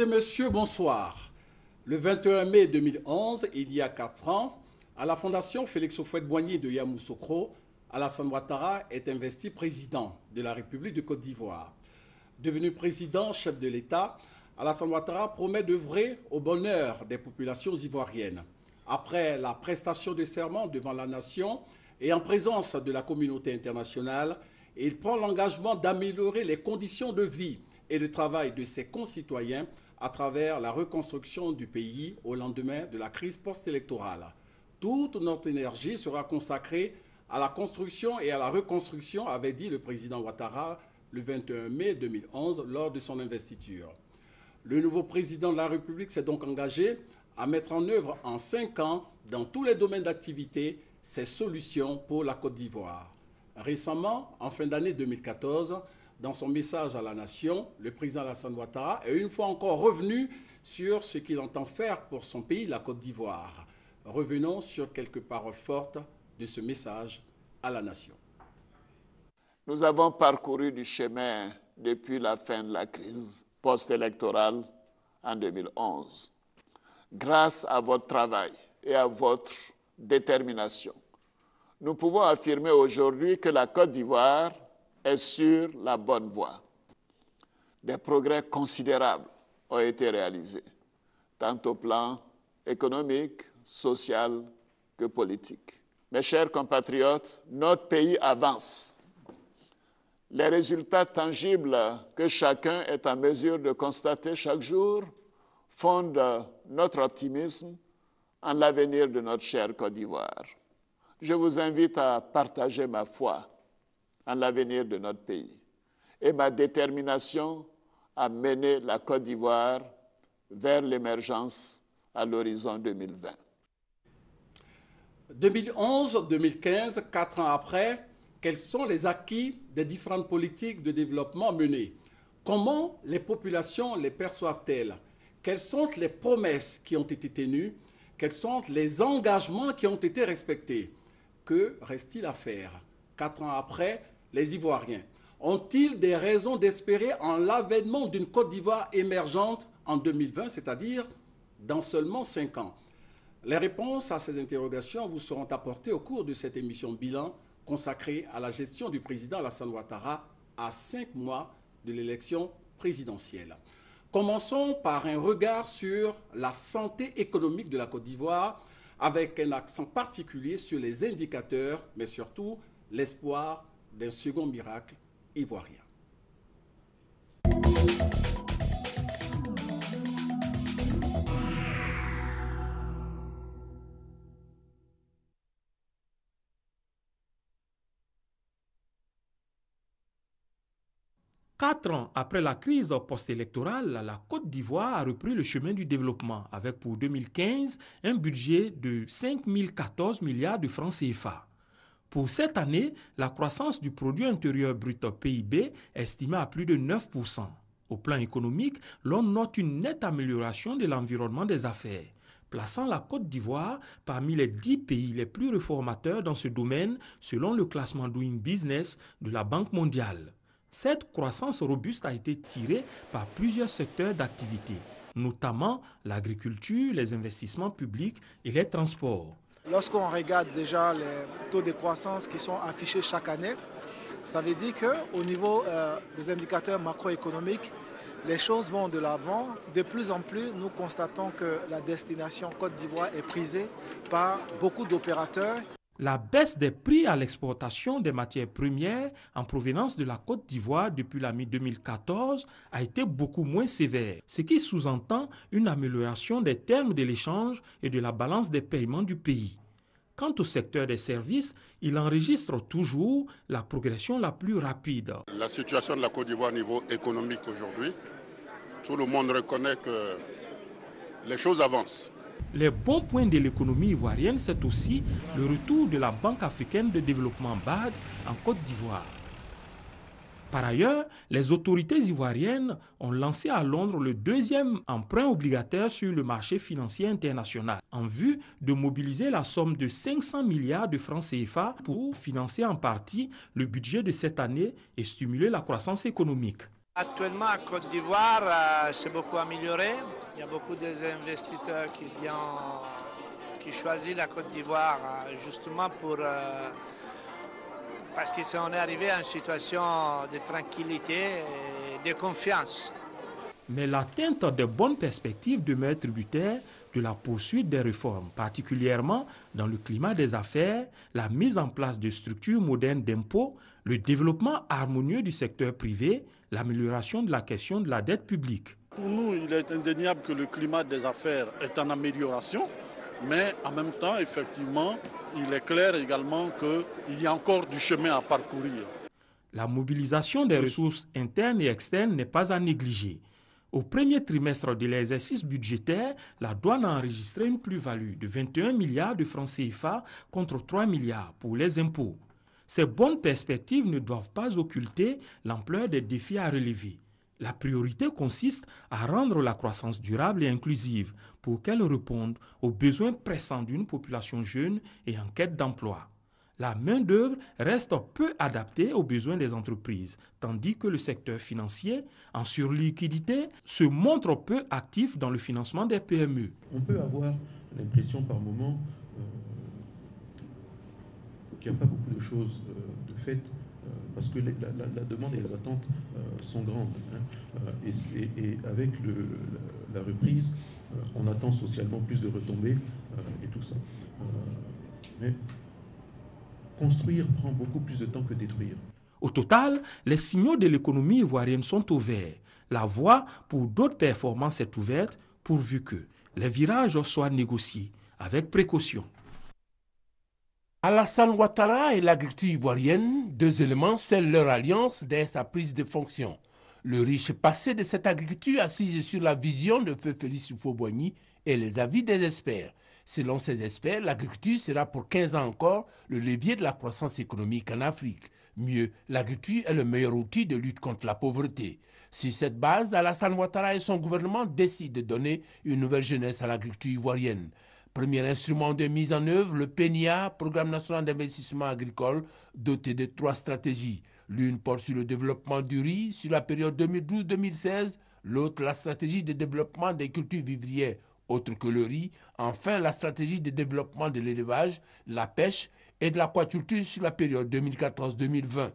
et messieurs, bonsoir. Le 21 mai 2011, il y a quatre ans, à la Fondation Félix Houphouët-Boigny de Yamoussoukro, Alassane Ouattara est investi président de la République de Côte d'Ivoire. Devenu président, chef de l'État, Alassane Ouattara promet d'œuvrer au bonheur des populations ivoiriennes. Après la prestation de serment devant la nation et en présence de la communauté internationale, il prend l'engagement d'améliorer les conditions de vie et de travail de ses concitoyens à travers la reconstruction du pays au lendemain de la crise post-électorale. Toute notre énergie sera consacrée à la construction et à la reconstruction, avait dit le président Ouattara le 21 mai 2011 lors de son investiture. Le nouveau président de la République s'est donc engagé à mettre en œuvre en cinq ans, dans tous les domaines d'activité, ses solutions pour la Côte d'Ivoire. Récemment, en fin d'année 2014, dans son message à la nation, le président Alassane Ouattara est une fois encore revenu sur ce qu'il entend faire pour son pays, la Côte d'Ivoire. Revenons sur quelques paroles fortes de ce message à la nation. Nous avons parcouru du chemin depuis la fin de la crise post-électorale en 2011. Grâce à votre travail et à votre détermination, nous pouvons affirmer aujourd'hui que la Côte d'Ivoire est sur la bonne voie. Des progrès considérables ont été réalisés, tant au plan économique, social que politique. Mes chers compatriotes, notre pays avance. Les résultats tangibles que chacun est en mesure de constater chaque jour fondent notre optimisme en l'avenir de notre chère Côte d'Ivoire. Je vous invite à partager ma foi en l'avenir de notre pays et ma détermination à mener la Côte d'Ivoire vers l'émergence à l'horizon 2020. 2011-2015, quatre ans après, quels sont les acquis des différentes politiques de développement menées Comment les populations les perçoivent-elles Quelles sont les promesses qui ont été tenues Quels sont les engagements qui ont été respectés Que reste-t-il à faire Quatre ans après, les Ivoiriens, ont-ils des raisons d'espérer en l'avènement d'une Côte d'Ivoire émergente en 2020, c'est-à-dire dans seulement 5 ans Les réponses à ces interrogations vous seront apportées au cours de cette émission bilan consacrée à la gestion du président Alassane Ouattara à 5 mois de l'élection présidentielle. Commençons par un regard sur la santé économique de la Côte d'Ivoire avec un accent particulier sur les indicateurs, mais surtout l'espoir d'un second miracle ivoirien. Quatre ans après la crise post-électorale, la Côte d'Ivoire a repris le chemin du développement avec pour 2015 un budget de 5 milliards de francs CFA. Pour cette année, la croissance du produit intérieur brut PIB est estimée à plus de 9%. Au plan économique, l'on note une nette amélioration de l'environnement des affaires, plaçant la Côte d'Ivoire parmi les 10 pays les plus réformateurs dans ce domaine selon le classement Doing Business de la Banque mondiale. Cette croissance robuste a été tirée par plusieurs secteurs d'activité, notamment l'agriculture, les investissements publics et les transports. Lorsqu'on regarde déjà les taux de croissance qui sont affichés chaque année, ça veut dire qu'au niveau euh, des indicateurs macroéconomiques, les choses vont de l'avant. De plus en plus, nous constatons que la destination Côte d'Ivoire est prisée par beaucoup d'opérateurs la baisse des prix à l'exportation des matières premières en provenance de la Côte d'Ivoire depuis la mi-2014 a été beaucoup moins sévère, ce qui sous-entend une amélioration des termes de l'échange et de la balance des paiements du pays. Quant au secteur des services, il enregistre toujours la progression la plus rapide. La situation de la Côte d'Ivoire au niveau économique aujourd'hui, tout le monde reconnaît que les choses avancent. Les bons points de l'économie ivoirienne, c'est aussi le retour de la Banque africaine de développement BAD en Côte d'Ivoire. Par ailleurs, les autorités ivoiriennes ont lancé à Londres le deuxième emprunt obligataire sur le marché financier international en vue de mobiliser la somme de 500 milliards de francs CFA pour financer en partie le budget de cette année et stimuler la croissance économique. Actuellement, la Côte d'Ivoire, euh, c'est beaucoup amélioré. Il y a beaucoup d'investisseurs qui qui choisissent la Côte d'Ivoire euh, justement pour euh, parce qu'on est arrivé à une situation de tranquillité et de confiance. Mais l'atteinte de bonnes perspectives demeure tributaire de la poursuite des réformes, particulièrement dans le climat des affaires, la mise en place de structures modernes d'impôts, le développement harmonieux du secteur privé, l'amélioration de la question de la dette publique. Pour nous, il est indéniable que le climat des affaires est en amélioration, mais en même temps, effectivement, il est clair également qu'il y a encore du chemin à parcourir. La mobilisation des ressources internes et externes n'est pas à négliger. Au premier trimestre de l'exercice budgétaire, la douane a enregistré une plus-value de 21 milliards de francs CFA contre 3 milliards pour les impôts. Ces bonnes perspectives ne doivent pas occulter l'ampleur des défis à relever. La priorité consiste à rendre la croissance durable et inclusive pour qu'elle réponde aux besoins pressants d'une population jeune et en quête d'emploi la main-d'œuvre reste peu adaptée aux besoins des entreprises, tandis que le secteur financier, en surliquidité, se montre peu actif dans le financement des PME. On peut avoir l'impression par moment euh, qu'il n'y a pas beaucoup de choses euh, de fait euh, parce que la, demande et les attentes sont grandes. Hein. et, avec la, reprise, on attend socialement plus de retombées et tout ça. mais construire prend beaucoup plus de temps que détruire. Au total, les signaux de l'économie ivoirienne sont ouverts. La voie pour d'autres performances est ouverte pourvu que les virages soient négociés avec précaution. Alassane Ouattara et l'agriculture ivoirienne, deux éléments scellent leur alliance dès sa prise de fonction. Le riche passé de cette agriculture assise sur la vision de Feu Félix Fauboigny et les avis des experts. Selon ses experts, l'agriculture sera pour 15 ans encore le levier de la croissance économique en Afrique. Mieux, l'agriculture est le meilleur outil de lutte contre la pauvreté. Sur cette base, Alassane Ouattara et son gouvernement décident de donner une nouvelle jeunesse à l'agriculture ivoirienne. Premier instrument de mise en œuvre, le PENIA, Programme national d'investissement agricole, doté de trois stratégies. L'une porte sur le développement du riz sur la période 2012-2016, l'autre la stratégie de développement des cultures vivrières autre que le riz, enfin la stratégie de développement de l'élevage, la pêche et de l'aquaculture sur la période 2014-2020.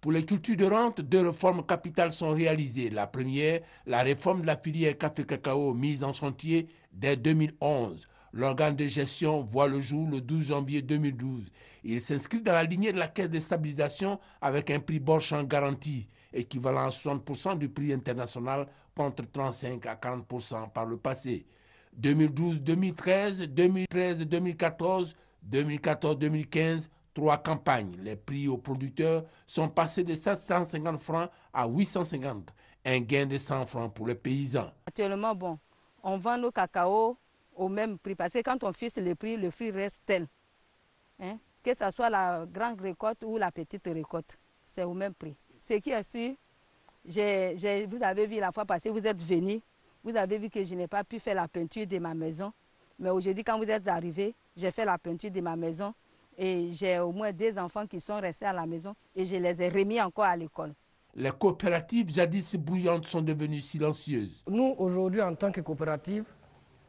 Pour les cultures de rente, deux réformes capitales sont réalisées. La première, la réforme de la filière café-cacao mise en chantier dès 2011. L'organe de gestion voit le jour le 12 janvier 2012. Il s'inscrit dans la lignée de la caisse de stabilisation avec un prix en garantie équivalent à 60% du prix international contre 35 à 40% par le passé. 2012, 2013, 2013, 2014, 2014, 2015, trois campagnes. Les prix aux producteurs sont passés de 750 francs à 850, un gain de 100 francs pour les paysans. Actuellement, bon, on vend nos cacao au même prix, parce que quand on fixe le prix, le prix reste tel. Hein? Que ce soit la grande récolte ou la petite récolte, c'est au même prix. Ce qui est sûr, vous avez vu la fois passée, vous êtes venus, vous avez vu que je n'ai pas pu faire la peinture de ma maison. Mais aujourd'hui, quand vous êtes arrivés, j'ai fait la peinture de ma maison. Et j'ai au moins deux enfants qui sont restés à la maison et je les ai remis encore à l'école. Les coopératives jadis bouillantes sont devenues silencieuses. Nous, aujourd'hui, en tant que coopérative,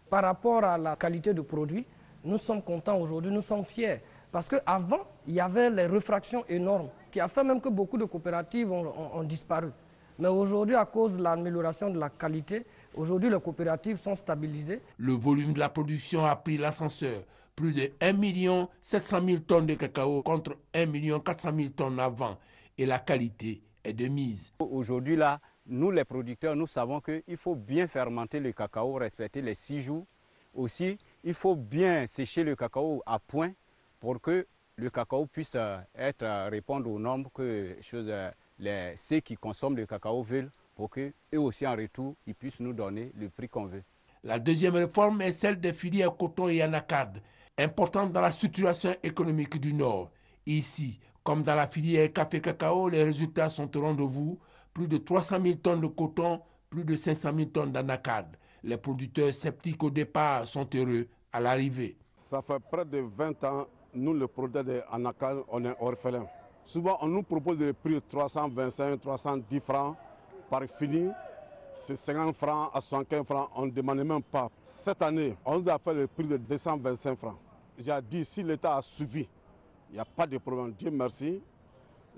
par rapport à la qualité de produit, nous sommes contents aujourd'hui, nous sommes fiers. Parce qu'avant, il y avait les réfractions énormes, qui a fait même que beaucoup de coopératives ont disparu. Mais aujourd'hui, à cause de l'amélioration de la qualité, Aujourd'hui, les coopératives sont stabilisées. Le volume de la production a pris l'ascenseur. Plus de 1 700 000 tonnes de cacao contre 1 400 000 tonnes avant. Et la qualité est de mise. Aujourd'hui, là, nous les producteurs, nous savons qu'il faut bien fermenter le cacao, respecter les six jours. Aussi, il faut bien sécher le cacao à point pour que le cacao puisse euh, être, euh, répondre aux normes que euh, ceux qui consomment le cacao veulent pour aussi, en retour, ils puissent nous donner le prix qu'on veut. La deuxième réforme est celle des filières coton et anacarde, importante dans la situation économique du Nord. Ici, comme dans la filière café-cacao, les résultats sont au rendez-vous. Plus de 300 000 tonnes de coton, plus de 500 000 tonnes d'anacarde. Les producteurs sceptiques au départ sont heureux à l'arrivée. Ça fait près de 20 ans, nous, le produit d'anacarde, on est orphelin. Souvent, on nous propose des prix de 325, 310 francs par fini. C'est 50 francs à 75 francs, on ne demandait même pas. Cette année, on nous a fait le prix de 225 francs. J'ai dit, si l'État a suivi, il n'y a pas de problème. Dieu merci.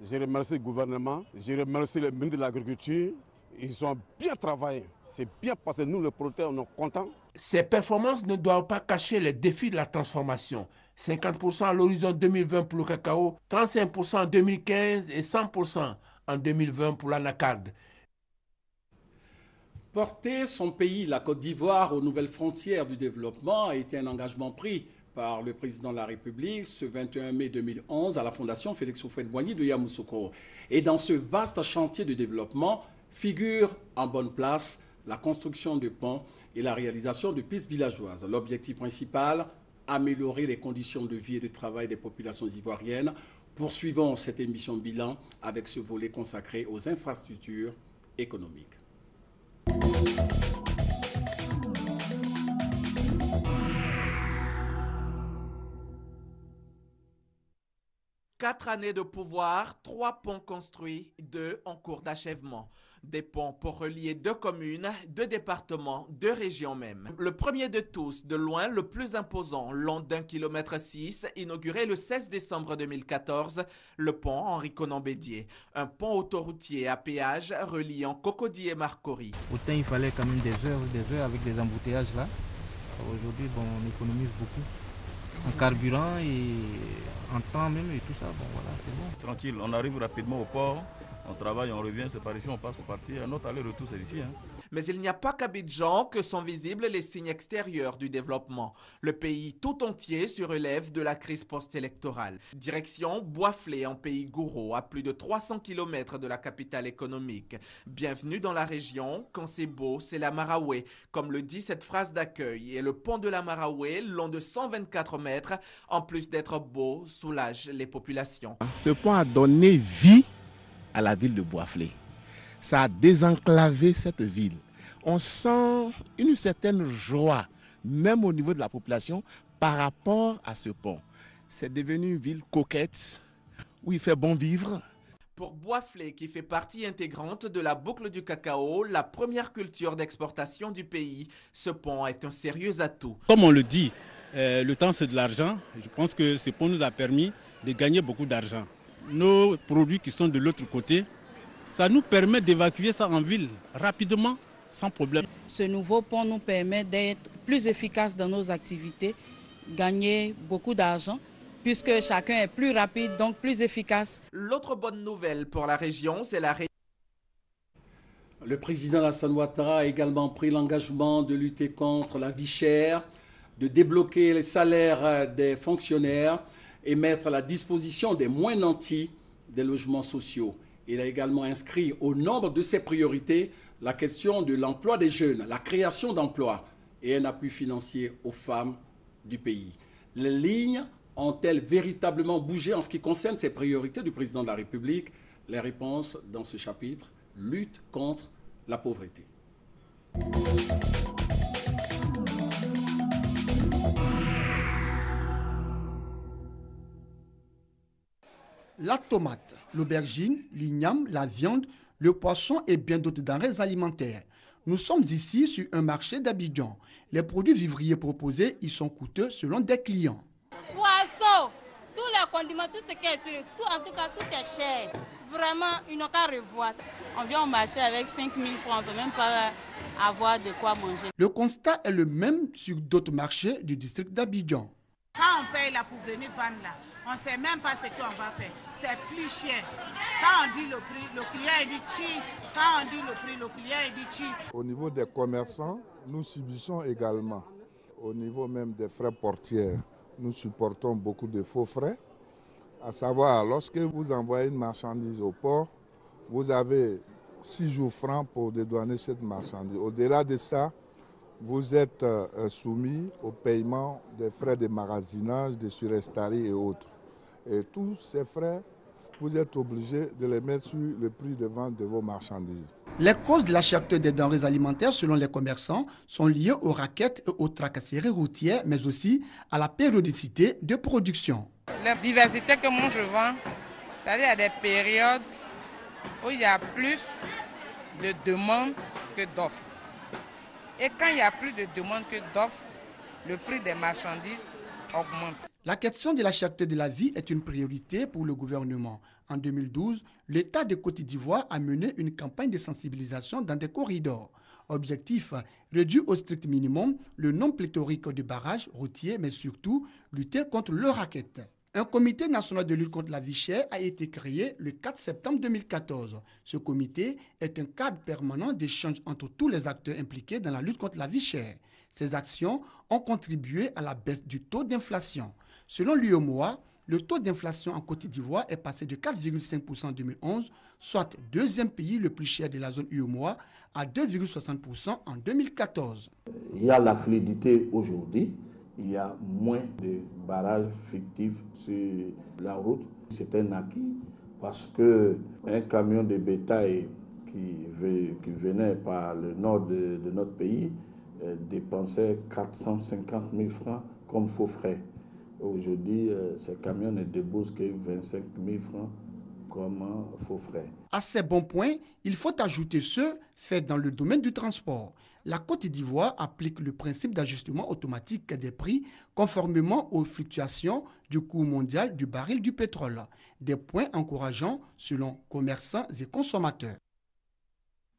Je remercie le gouvernement, je remercie le ministre de l'Agriculture. Ils ont bien travaillé. C'est bien passé. Nous, les producteurs, on est contents. Ces performances ne doivent pas cacher les défis de la transformation. 50% à l'horizon 2020 pour le cacao, 35% en 2015 et 100% en 2020 pour l'anacarde. Porter son pays, la Côte d'Ivoire, aux nouvelles frontières du développement a été un engagement pris par le président de la République ce 21 mai 2011 à la Fondation Félix Houphouët-Boigny de Yamoussoukro. Et dans ce vaste chantier de développement figure en bonne place la construction de ponts et la réalisation de pistes villageoises. L'objectif principal, améliorer les conditions de vie et de travail des populations ivoiriennes. Poursuivons cette émission bilan avec ce volet consacré aux infrastructures économiques. Quatre années de pouvoir, trois ponts construits, deux en cours d'achèvement des ponts pour relier deux communes, deux départements, deux régions même. Le premier de tous, de loin le plus imposant, long d'un kilomètre 6, inauguré le 16 décembre 2014, le pont Henri conan Un pont autoroutier à péage reliant Cocody et Marcory. Autant il fallait quand même des heures, des heures avec des embouteillages là. Aujourd'hui, on économise beaucoup en carburant et en temps même et tout ça. Bon, voilà, c'est bon. Tranquille, on arrive rapidement au port. On travaille, on revient, c'est par ici, on passe, on Un autre aller-retour, c'est ici. Hein. Mais il n'y a pas qu'à Bidjan que sont visibles les signes extérieurs du développement. Le pays tout entier se relève de la crise post-électorale. Direction Boiflé, en pays Gouro, à plus de 300 km de la capitale économique. Bienvenue dans la région, quand c'est beau, c'est la Maraoué. Comme le dit cette phrase d'accueil, et le pont de la Maraoué, long de 124 mètres, en plus d'être beau, soulage les populations. Ce pont a donné vie à la ville de Boisflé. Ça a désenclavé cette ville. On sent une certaine joie, même au niveau de la population, par rapport à ce pont. C'est devenu une ville coquette, où il fait bon vivre. Pour Boisflé, qui fait partie intégrante de la boucle du cacao, la première culture d'exportation du pays, ce pont est un sérieux atout. Comme on le dit, euh, le temps c'est de l'argent. Je pense que ce pont nous a permis de gagner beaucoup d'argent nos produits qui sont de l'autre côté, ça nous permet d'évacuer ça en ville rapidement, sans problème. Ce nouveau pont nous permet d'être plus efficace dans nos activités, gagner beaucoup d'argent puisque chacun est plus rapide, donc plus efficace. L'autre bonne nouvelle pour la région, c'est la région. Le président Hassan Ouattara a également pris l'engagement de lutter contre la vie chère, de débloquer les salaires des fonctionnaires et mettre à la disposition des moins nantis des logements sociaux. Il a également inscrit au nombre de ses priorités la question de l'emploi des jeunes, la création d'emplois et un appui financier aux femmes du pays. Les lignes ont-elles véritablement bougé en ce qui concerne ces priorités du président de la République Les réponses dans ce chapitre, lutte contre la pauvreté. la tomate, l'aubergine, l'igname, la viande, le poisson et bien d'autres denrées alimentaires. Nous sommes ici sur un marché d'Abidjan. Les produits vivriers proposés y sont coûteux selon des clients. Poisson, tous les condiments, tout ce qui est sur tout, en tout cas, tout est cher. Vraiment, une n'ont qu'à revoir. On vient au marché avec 5000 francs, on ne peut même pas avoir de quoi manger. Le constat est le même sur d'autres marchés du district d'Abidjan. Quand on paye la pour là, on ne sait même pas ce qu'on va faire. C'est plus cher. Quand on dit le prix, le client dit chi. Quand on dit le prix, le client dit chi. Au niveau des commerçants, nous subissons également. Au niveau même des frais portiers, nous supportons beaucoup de faux frais. À savoir, lorsque vous envoyez une marchandise au port, vous avez six jours francs pour dédouaner cette marchandise. Au-delà de ça, vous êtes euh, soumis au paiement des frais de magasinage, de surestarie et autres. Et tous ces frais, vous êtes obligés de les mettre sur le prix de vente de vos marchandises. Les causes de la cherté des denrées alimentaires, selon les commerçants, sont liées aux raquettes et aux tracasseries routières, mais aussi à la périodicité de production. La diversité que moi je vends, c'est-à-dire des périodes où il y a plus de demandes que d'offres. Et quand il y a plus de demandes que d'offres, le prix des marchandises la question de la cherté de la vie est une priorité pour le gouvernement. En 2012, l'État de Côte d'Ivoire a mené une campagne de sensibilisation dans des corridors. Objectif, réduire au strict minimum le nombre pléthorique de barrages routiers, mais surtout lutter contre le racket. Un comité national de lutte contre la vie chère a été créé le 4 septembre 2014. Ce comité est un cadre permanent d'échange entre tous les acteurs impliqués dans la lutte contre la vie chère. Ces actions ont contribué à la baisse du taux d'inflation. Selon l'UEMOA, le taux d'inflation en Côte d'Ivoire est passé de 4,5% en 2011, soit deuxième pays le plus cher de la zone UEMOA, à 2,60% en 2014. Il y a la fluidité aujourd'hui, il y a moins de barrages fictifs sur la route. C'est un acquis parce qu'un camion de bétail qui, venait par le nord de notre pays dépenser 450 000 francs comme faux frais. Aujourd'hui, euh, ces camions ne déposent que 25 000 francs comme faux frais. À ces bons points, il faut ajouter ceux faits dans le domaine du transport. La Côte d'Ivoire applique le principe d'ajustement automatique des prix conformément aux fluctuations du coût mondial du baril du pétrole, des points encourageants selon commerçants et consommateurs.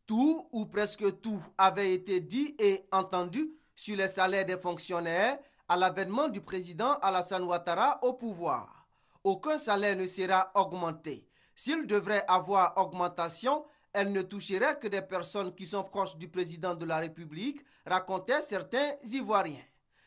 Tout ou presque tout avait été dit et entendu sur les salaires des fonctionnaires à l'avènement du président Alassane Ouattara au pouvoir. Aucun salaire ne sera augmenté. S'il devrait avoir augmentation, elle ne toucherait que des personnes qui sont proches du président de la République, racontaient certains Ivoiriens.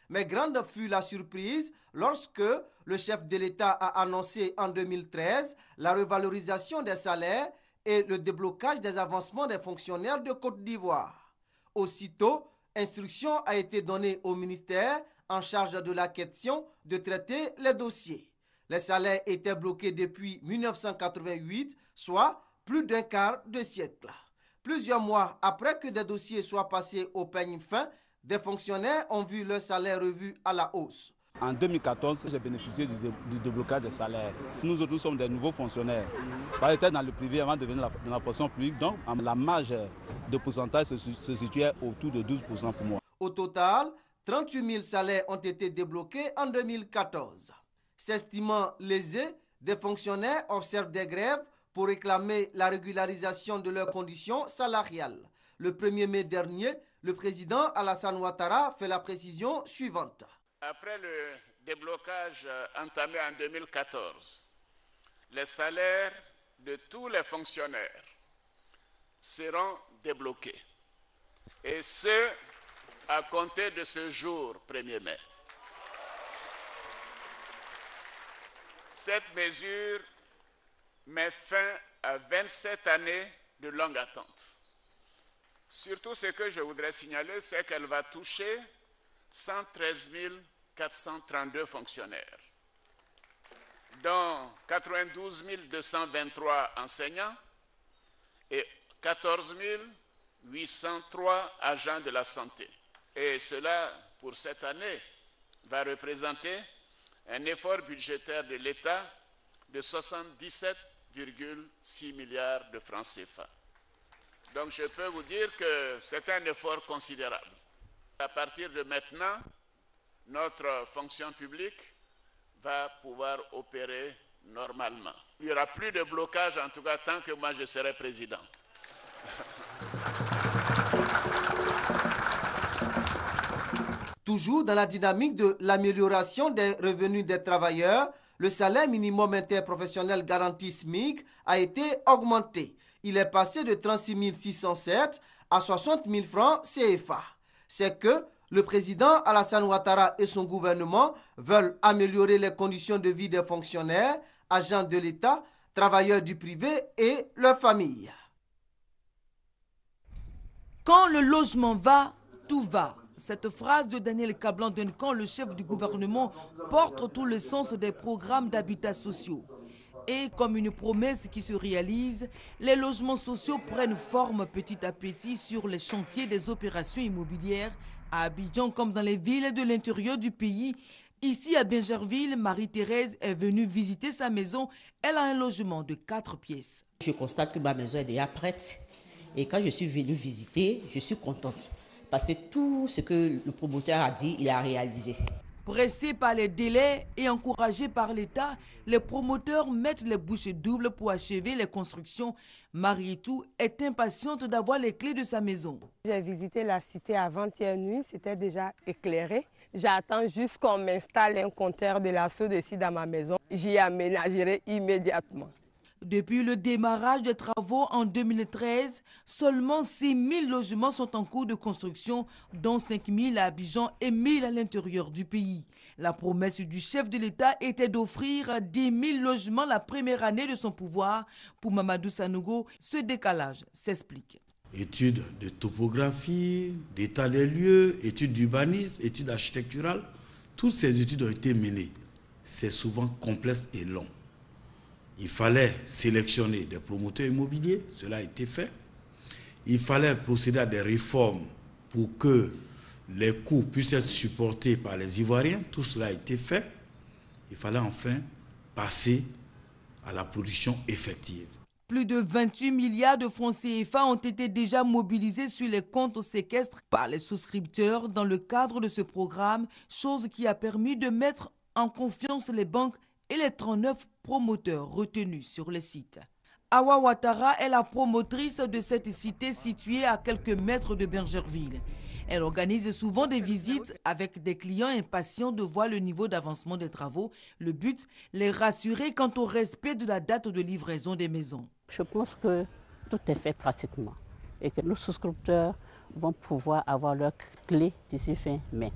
Mais grande fut la surprise lorsque le chef de l'État a annoncé en 2013 la revalorisation des salaires et le déblocage des avancements des fonctionnaires de Côte d'Ivoire. Aussitôt, instruction a été donnée au ministère en charge de la question de traiter les dossiers. Les salaires étaient bloqués depuis 1988, soit plus d'un quart de siècle. Plusieurs mois après que des dossiers soient passés au peigne fin, des fonctionnaires ont vu leurs salaire revus à la hausse. En 2014, j'ai bénéficié du, déblocage des salaires. Nous autres, nous sommes des nouveaux fonctionnaires. Par dans le privé avant de venir dans la fonction publique, donc la marge de pourcentage se, se situait autour de 12% pour moi. Au total, 38 000 salaires ont été débloqués en 2014. S'estimant lésés, des fonctionnaires observent des grèves pour réclamer la régularisation de leurs conditions salariales. Le 1er mai dernier, le président Alassane Ouattara fait la précision suivante après le déblocage euh, entamé en 2014, les salaires de tous les fonctionnaires seront débloqués. Et ce, à compter de ce jour, 1er mai. Cette mesure met fin à 27 années de longue attente. Surtout, ce que je voudrais signaler, c'est qu'elle va toucher 113 000 432 fonctionnaires, dont 92 223 enseignants et 14 803 agents de la santé. Et cela, pour cette année, va représenter un effort budgétaire de l'État de 77,6 milliards de francs CFA. Donc je peux vous dire que c'est un effort considérable. À partir de maintenant, notre fonction publique va pouvoir opérer normalement. Il n'y aura plus de blocage, en tout cas tant que moi je serai président. Toujours dans la dynamique de l'amélioration des revenus des travailleurs, le salaire minimum interprofessionnel garanti SMIC a été augmenté. Il est passé de 36 607 à 60 000 francs CFA. C'est que le président Alassane Ouattara et son gouvernement veulent améliorer les conditions de vie des fonctionnaires, agents de l'État, travailleurs du privé et leurs familles. Quand le logement va, tout va. Cette phrase de Daniel Cablan Duncan, le chef du gouvernement, porte tout le sens des programmes d'habitat sociaux. Et comme une promesse qui se réalise, les logements sociaux prennent forme petit à petit sur les chantiers des opérations immobilières à Abidjan comme dans les villes de l'intérieur du pays, ici à Bingerville, Marie-Thérèse est venue visiter sa maison. Elle a un logement de quatre pièces. Je constate que ma maison est déjà prête. Et quand je suis venue visiter, je suis contente. Parce que tout ce que le promoteur a dit, il a réalisé. Pressés par les délais et encouragés par l'État, les promoteurs mettent les bouches doubles pour achever les constructions. Marietou est impatiente d'avoir les clés de sa maison. J'ai visité la cité avant-hier nuit, c'était déjà éclairé. J'attends juste qu'on m'installe un compteur de la soude ici dans ma maison. J'y aménagerai immédiatement. Depuis le démarrage des travaux en 2013, seulement 6 000 logements sont en cours de construction, dont 5 000 à Abidjan et 1 000 à l'intérieur du pays. La promesse du chef de l'État était d'offrir 10 000 logements la première année de son pouvoir. Pour Mamadou Sanogo, ce décalage s'explique. Études de topographie, d'état des lieux, études d'urbanisme, études architecturales, toutes ces études ont été menées. C'est souvent complexe et long. Il fallait sélectionner des promoteurs immobiliers, cela a été fait. Il fallait procéder à des réformes pour que les coûts puissent être supportés par les Ivoiriens, tout cela a été fait. Il fallait enfin passer à la production effective. Plus de 28 milliards de francs CFA ont été déjà mobilisés sur les comptes séquestres par les souscripteurs dans le cadre de ce programme, chose qui a permis de mettre en confiance les banques et les 39 promoteurs retenus sur le site. Awa Ouattara est la promotrice de cette cité située à quelques mètres de Bergerville. Elle organise souvent des visites avec des clients impatients de voir le niveau d'avancement des travaux. Le but, les rassurer quant au respect de la date de livraison des maisons. Je pense que tout est fait pratiquement et que nos souscripteurs vont pouvoir avoir leur clé d'ici fin mai.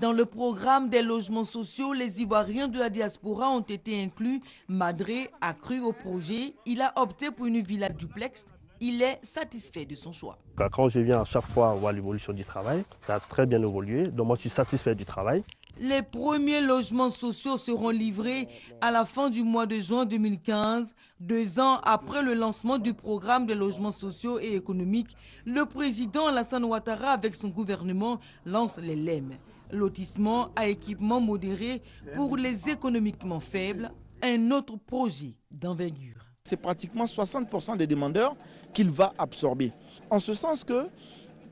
Dans le programme des logements sociaux, les Ivoiriens de la diaspora ont été inclus. Madré a cru au projet. Il a opté pour une villa duplex. Il est satisfait de son choix. Quand je viens à chaque fois voir l'évolution du travail, ça a très bien évolué. Donc moi, je suis satisfait du travail. Les premiers logements sociaux seront livrés à la fin du mois de juin 2015. Deux ans après le lancement du programme des logements sociaux et économiques, le président Alassane Ouattara, avec son gouvernement, lance les LEM lotissement à équipement modéré pour les économiquement faibles, un autre projet d'envergure. C'est pratiquement 60% des demandeurs qu'il va absorber. En ce sens que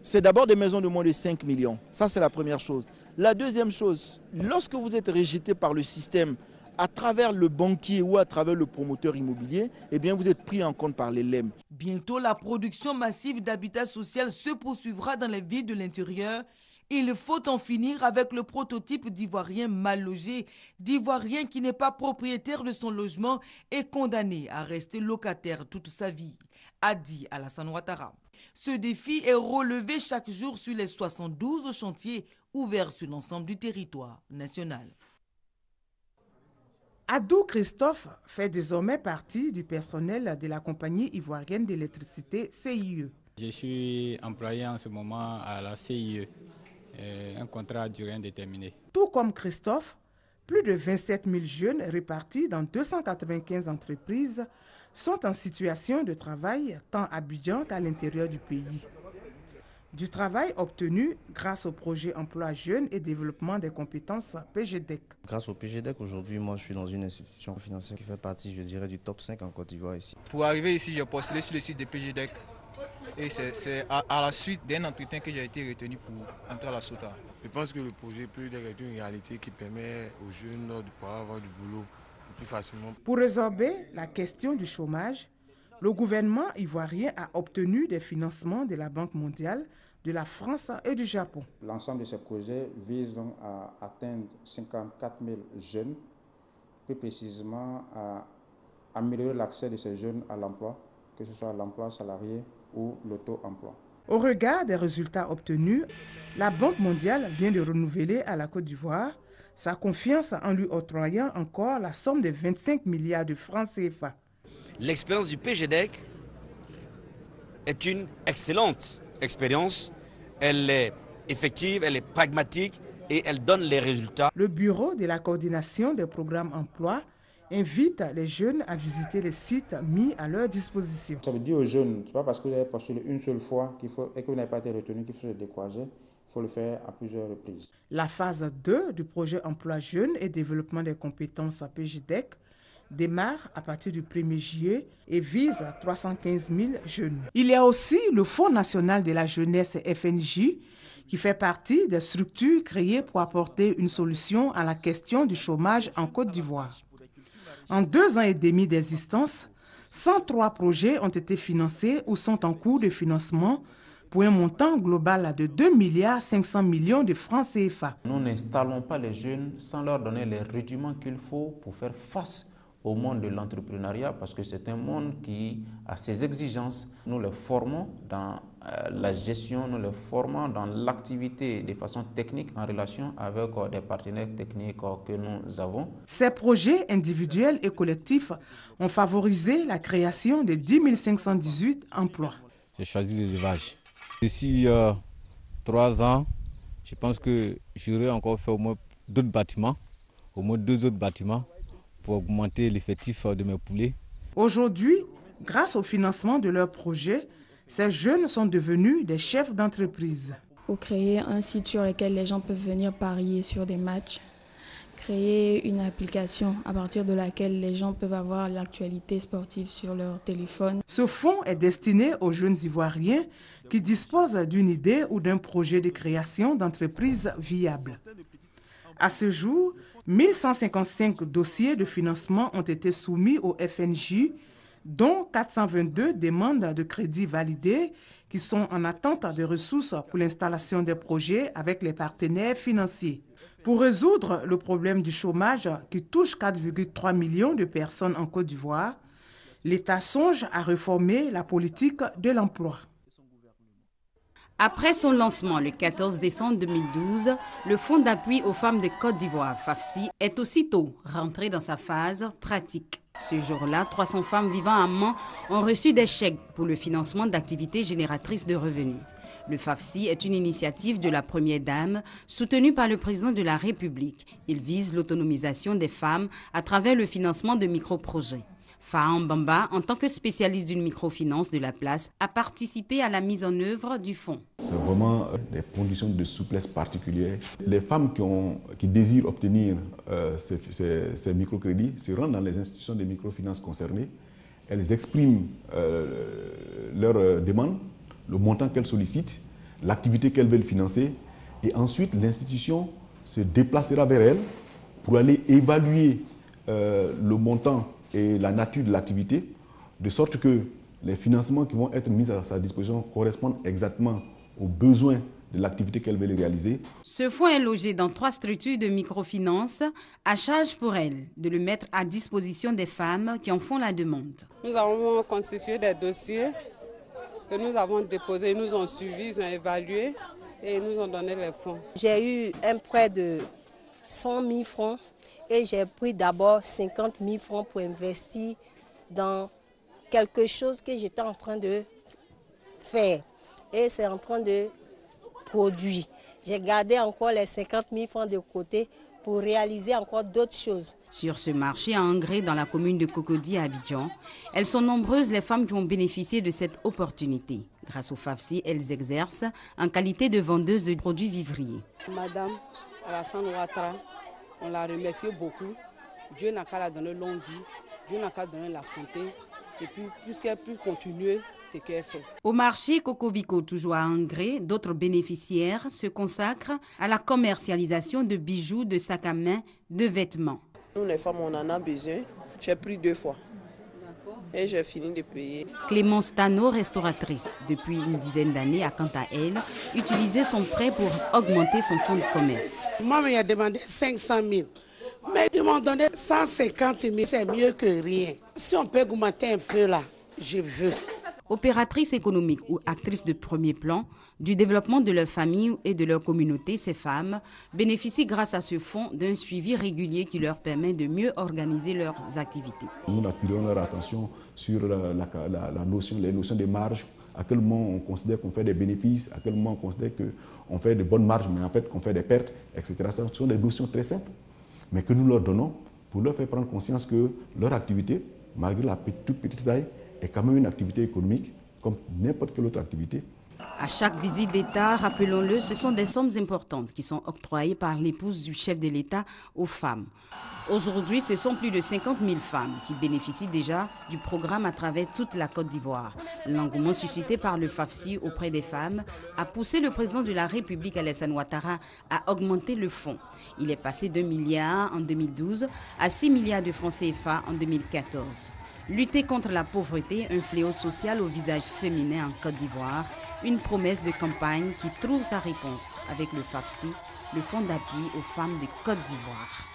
c'est d'abord des maisons de moins de 5 millions. Ça, c'est la première chose. La deuxième chose, lorsque vous êtes rejeté par le système à travers le banquier ou à travers le promoteur immobilier, eh bien, vous êtes pris en compte par les LEM. Bientôt, la production massive d'habitat social se poursuivra dans les villes de l'intérieur il faut en finir avec le prototype d'Ivoirien mal logé, d'Ivoirien qui n'est pas propriétaire de son logement et condamné à rester locataire toute sa vie, a dit Alassane Ouattara. Ce défi est relevé chaque jour sur les 72 chantiers ouverts sur l'ensemble du territoire national. Adou Christophe fait désormais partie du personnel de la compagnie ivoirienne d'électricité CIE. Je suis employé en ce moment à la CIE. Euh, un contrat à durée indéterminée. Tout comme Christophe, plus de 27 000 jeunes répartis dans 295 entreprises sont en situation de travail tant à Bidjan qu'à l'intérieur du pays. Du travail obtenu grâce au projet Emploi Jeunes et Développement des compétences PGDEC. Grâce au PGDEC, aujourd'hui, moi, je suis dans une institution financière qui fait partie, je dirais, du top 5 en Côte d'Ivoire ici. Pour arriver ici, j'ai postulé sur le site de PGDEC. Et c'est à, la suite d'un entretien que j'ai été retenu pour entrer à la SOTA. Je pense que le projet peut être une réalité qui permet aux jeunes de pouvoir avoir du boulot plus facilement. Pour résorber la question du chômage, le gouvernement ivoirien a obtenu des financements de la Banque mondiale, de la France et du Japon. L'ensemble de ces projets vise donc à atteindre 54 000 jeunes, plus précisément à améliorer l'accès de ces jeunes à l'emploi, que ce soit l'emploi salarié, ou l'auto-emploi. Au regard des résultats obtenus, la Banque mondiale vient de renouveler à la Côte d'Ivoire sa confiance en lui octroyant encore la somme de 25 milliards de francs CFA. L'expérience du PGDEC est une excellente expérience. Elle est effective, elle est pragmatique et elle donne les résultats. Le Bureau de la coordination des programmes emploi invite les jeunes à visiter les sites mis à leur disposition. Ça veut dire aux jeunes, ce n'est pas parce que vous avez postulé une seule fois faut, et que vous n'avez pas été retenu qu'il faut se décroiser, Il faut le faire à plusieurs reprises. La phase 2 du projet emploi jeune et développement des compétences à PJDEC démarre à partir du 1er juillet et vise 315 000 jeunes. Il y a aussi le Fonds national de la jeunesse FNJ qui fait partie des structures créées pour apporter une solution à la question du chômage en Côte d'Ivoire. En deux ans et demi d'existence, 103 projets ont été financés ou sont en cours de financement pour un montant global de 2,5 milliards de francs CFA. Nous n'installons pas les jeunes sans leur donner les rudiments qu'il faut pour faire face au monde de hmm. l'entrepreneuriat parce que c'est un monde qui a ses exigences. Nous les formons dans euh, la gestion, nous les formons dans l'activité de façon technique en relation avec euh, des partenaires techniques euh, que nous avons. Ces projets individuels et collectifs ont favorisé la création de 10 518 emplois. J'ai choisi l'élevage. D'ici trois ans, je pense que j'aurai encore fait au moins d'autres bâtiments, au moins deux autres bâtiments pour augmenter l'effectif euh, de mes poulets. Aujourd'hui, grâce au financement de leur projet, ces jeunes sont devenus des chefs d'entreprise. Pour créer un site sur lequel les gens peuvent venir parier sur des matchs, créer une application à partir de laquelle les gens peuvent avoir l'actualité sportive sur leur téléphone. Ce fonds est destiné aux jeunes Ivoiriens qui disposent d'une idée ou d'un projet de création d'entreprise viable. À ce jour, 1155 dossiers de financement ont été soumis au FNJ, dont 422 demandes de crédit validées qui sont en attente de ressources pour l'installation des projets avec les partenaires financiers. Pour résoudre le problème du chômage qui touche 4,3 millions de personnes en Côte d'Ivoire, l'État songe à réformer la politique de l'emploi. Après son lancement le 14 décembre 2012, le Fonds d'appui aux femmes de Côte d'Ivoire, FAFSI, est aussitôt rentré dans sa phase pratique. Ce jour-là, 300 femmes vivant à Mans ont reçu des chèques pour le financement d'activités génératrices de revenus. Le FAFSI est une initiative de la Première Dame soutenue par le Président de la République. Il vise l'autonomisation des femmes à travers le financement de micro-projets. Faham Bamba, en tant que spécialiste d'une microfinance de la place, a participé à la mise en œuvre du fonds. C'est vraiment euh, des conditions de souplesse particulières. Les femmes qui, désirent obtenir euh, ces, microcrédits se rendent dans les institutions de microfinance concernées. Elles expriment euh, leur demande, le montant qu'elles sollicitent, l'activité qu'elles veulent financer, et ensuite l'institution se déplacera vers elles pour aller évaluer le montant et la nature de l'activité, de sorte que les financements qui vont être mis à sa disposition correspondent exactement aux besoins de l'activité qu'elle veut réaliser. Ce fonds est logé dans trois structures de microfinance, à charge pour elle de le mettre à disposition des femmes qui en font la demande. Nous avons constitué des dossiers que nous avons déposés, ils nous ont suivis, ils ont évalué et ils nous ont donné les fonds. J'ai eu un prêt de 100 000 francs et j'ai pris d'abord 50 000 francs pour investir dans quelque chose que j'étais en train de faire. Et c'est en train de produire. J'ai gardé encore les 50 000 francs de côté pour réaliser encore d'autres choses. Sur ce marché à engrais dans la commune de Cocody à Abidjan, elles sont nombreuses les femmes qui ont bénéficié de cette opportunité. Grâce au FAFSI, elles exercent en qualité de vendeuse de produits vivriers. Madame Alassane Ouattara, on l'a remercie beaucoup. Dieu n'a qu'à la donner longue vie, Dieu n'a qu'à donner la santé. Et puis, puisqu'elle peut continuer ce qu'elle fait. Au marché Cocovico, toujours à Angré, d'autres bénéficiaires se consacrent à la commercialisation de bijoux, de sacs à main, de vêtements. Nous, les femmes, on en a besoin. J'ai pris deux fois et j'ai fini de payer. Clémence Tano, restauratrice, depuis une dizaine d'années, a quant à elle utilisé son prêt pour augmenter son fonds de commerce. Moi, il a demandé 500 000. Mais ils m'ont donné 150 000, c'est mieux que rien. Si on peut augmenter un peu là, je veux. Opératrices économiques ou actrices de premier plan du développement de leur famille et de leur communauté, ces femmes bénéficient grâce à ce fonds d'un suivi régulier qui leur permet de mieux organiser leurs activités. Nous attirons leur attention sur la, notion, les notions des marges, à quel moment on considère qu'on fait des bénéfices, à quel moment on considère qu'on fait de bonnes marges, mais en fait qu'on fait des pertes, etc. Ce sont des notions très simples, mais que nous leur donnons pour leur faire prendre conscience que leur activité, malgré la toute petite taille, est quand même une activité économique comme n'importe quelle autre activité. À chaque visite d'État, rappelons-le, ce sont des sommes importantes qui sont octroyées par l'épouse du chef de l'État aux femmes. Aujourd'hui, ce sont plus de 50 000 femmes qui bénéficient déjà du programme à travers toute la Côte d'Ivoire. L'engouement suscité par le FAFSI auprès des femmes a poussé le président de la République, Alassane Ouattara, à augmenter le fonds. Il est passé de milliards en 2012 à 6 milliards de francs CFA en 2014. Lutter contre la pauvreté, un fléau social au visage féminin en Côte d'Ivoire, une promesse de campagne qui trouve sa réponse avec le FAPSI, le Fonds d'appui aux femmes de Côte d'Ivoire.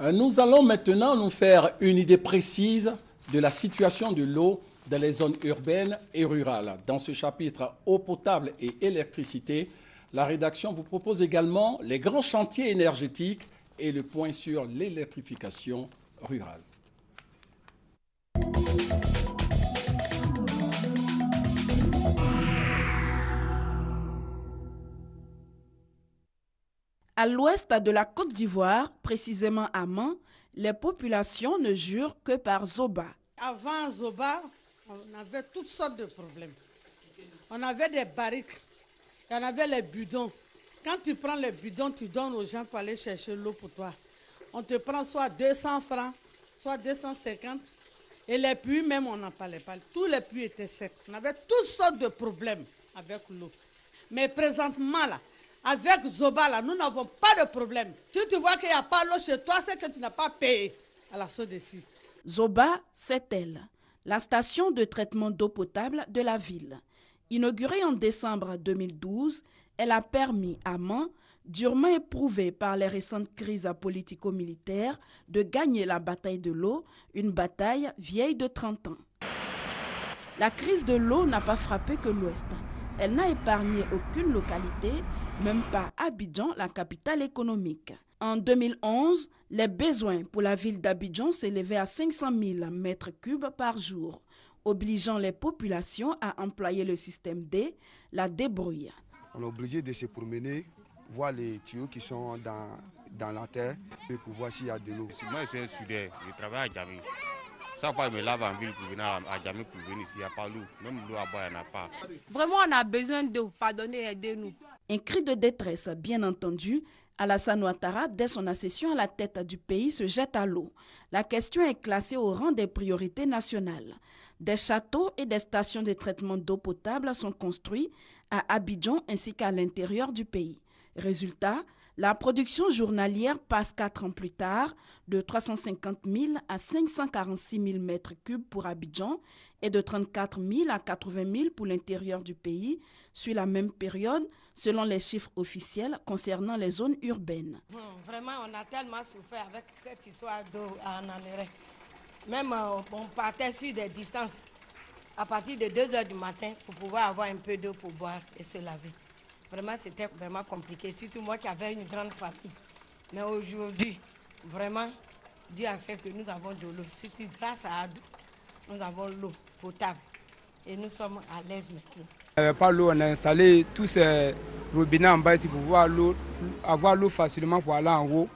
Euh, nous allons maintenant nous faire une idée précise de la situation de l'eau dans les zones urbaines et rurales. Dans ce chapitre eau potable et électricité, la rédaction vous propose également les grands chantiers énergétiques et le point sur l'électrification rurale. À l'ouest de la Côte d'Ivoire, précisément à Mans, les populations ne jurent que par Zoba. Avant Zoba, on avait toutes sortes de problèmes. On avait des barriques, on avait les bidons. Quand tu prends les bidons, tu donnes aux gens pour aller chercher l'eau pour toi. On te prend soit 200 francs, soit 250, et les puits, même, on n'en parlait pas. Tous les puits étaient secs. On avait toutes sortes de problèmes avec l'eau. Mais présentement, là, avec Zoba, là, nous n'avons pas de problème. Si tu vois qu'il n'y a pas l'eau chez toi, c'est que tu n'as pas payé à la SODECI. Zoba, c'est elle, la station de traitement d'eau potable de la ville. Inaugurée en décembre 2012, elle a permis à Mans durement éprouvée par les récentes crises politico-militaires, de gagner la bataille de l'eau, une bataille vieille de 30 ans. La crise de l'eau n'a pas frappé que l'Ouest. Elle n'a épargné aucune localité, même pas Abidjan, la capitale économique. En 2011, les besoins pour la ville d'Abidjan s'élevaient à 500 000 mètres cubes par jour, obligeant les populations à employer le système D, la débrouille. On est obligé de se promener voir les tuyaux qui sont dans, dans la terre pour voir s'il y a de l'eau. Moi, je suis un soudain, je travaille à Djamé. Ça, je me lave en ville pour venir à Djamé, pour venir s'il n'y a pas Même l'eau à boire, il n'y en a pas. Vraiment, on a besoin d'eau. Pardonnez, aidez-nous. Un cri de détresse, bien entendu. Alassane Ouattara, dès son accession à la tête du pays, se jette à l'eau. La question est classée au rang des priorités nationales. Des châteaux et des stations de traitement d'eau potable sont construits à Abidjan ainsi qu'à l'intérieur du pays. Résultat, la production journalière passe quatre ans plus tard de 350 000 à 546 000 mètres cubes pour Abidjan et de 34 000 à 80 000 pour l'intérieur du pays sur la même période, selon les chiffres officiels concernant les zones urbaines. Hmm, vraiment, on a tellement souffert avec cette histoire d'eau à Nanéré. Même euh, on partait sur des distances à partir de 2 heures du matin pour pouvoir avoir un peu d'eau pour boire et se laver. Vraiment, c'était vraiment compliqué, surtout moi qui avais une grande famille. Mais aujourd'hui, vraiment, Dieu a fait que nous avons de l'eau. Surtout grâce à Adou, nous avons l'eau potable. Et nous sommes à l'aise maintenant. Par l'eau, on a installé tous ces robinets en bas ici pour pouvoir avoir l'eau facilement pour aller en haut.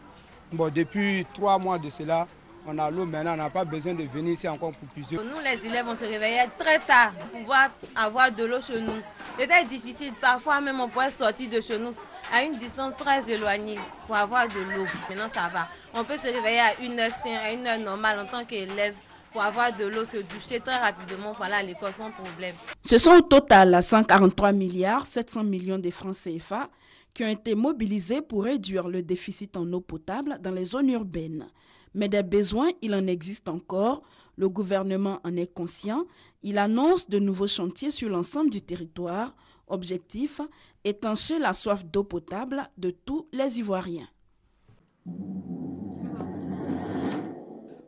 Bon, depuis trois mois de cela, on a l'eau maintenant, on n'a pas besoin de venir ici encore pour plusieurs. Nous, les élèves, on se réveillait très tard pour pouvoir avoir de l'eau chez nous. C'était difficile, parfois même on pouvait sortir de chez nous à une distance très éloignée pour avoir de l'eau. Maintenant, ça va. On peut se réveiller à une heure à une heure normale en tant qu'élève pour avoir de l'eau, se doucher très rapidement voilà, aller à l'école sans problème. Ce sont au total 143 milliards 700 millions de francs CFA qui ont été mobilisés pour réduire le déficit en eau potable dans les zones urbaines mais des besoins, il en existe encore. Le gouvernement en est conscient. Il annonce de nouveaux chantiers sur l'ensemble du territoire. Objectif, étancher la soif d'eau potable de tous les Ivoiriens.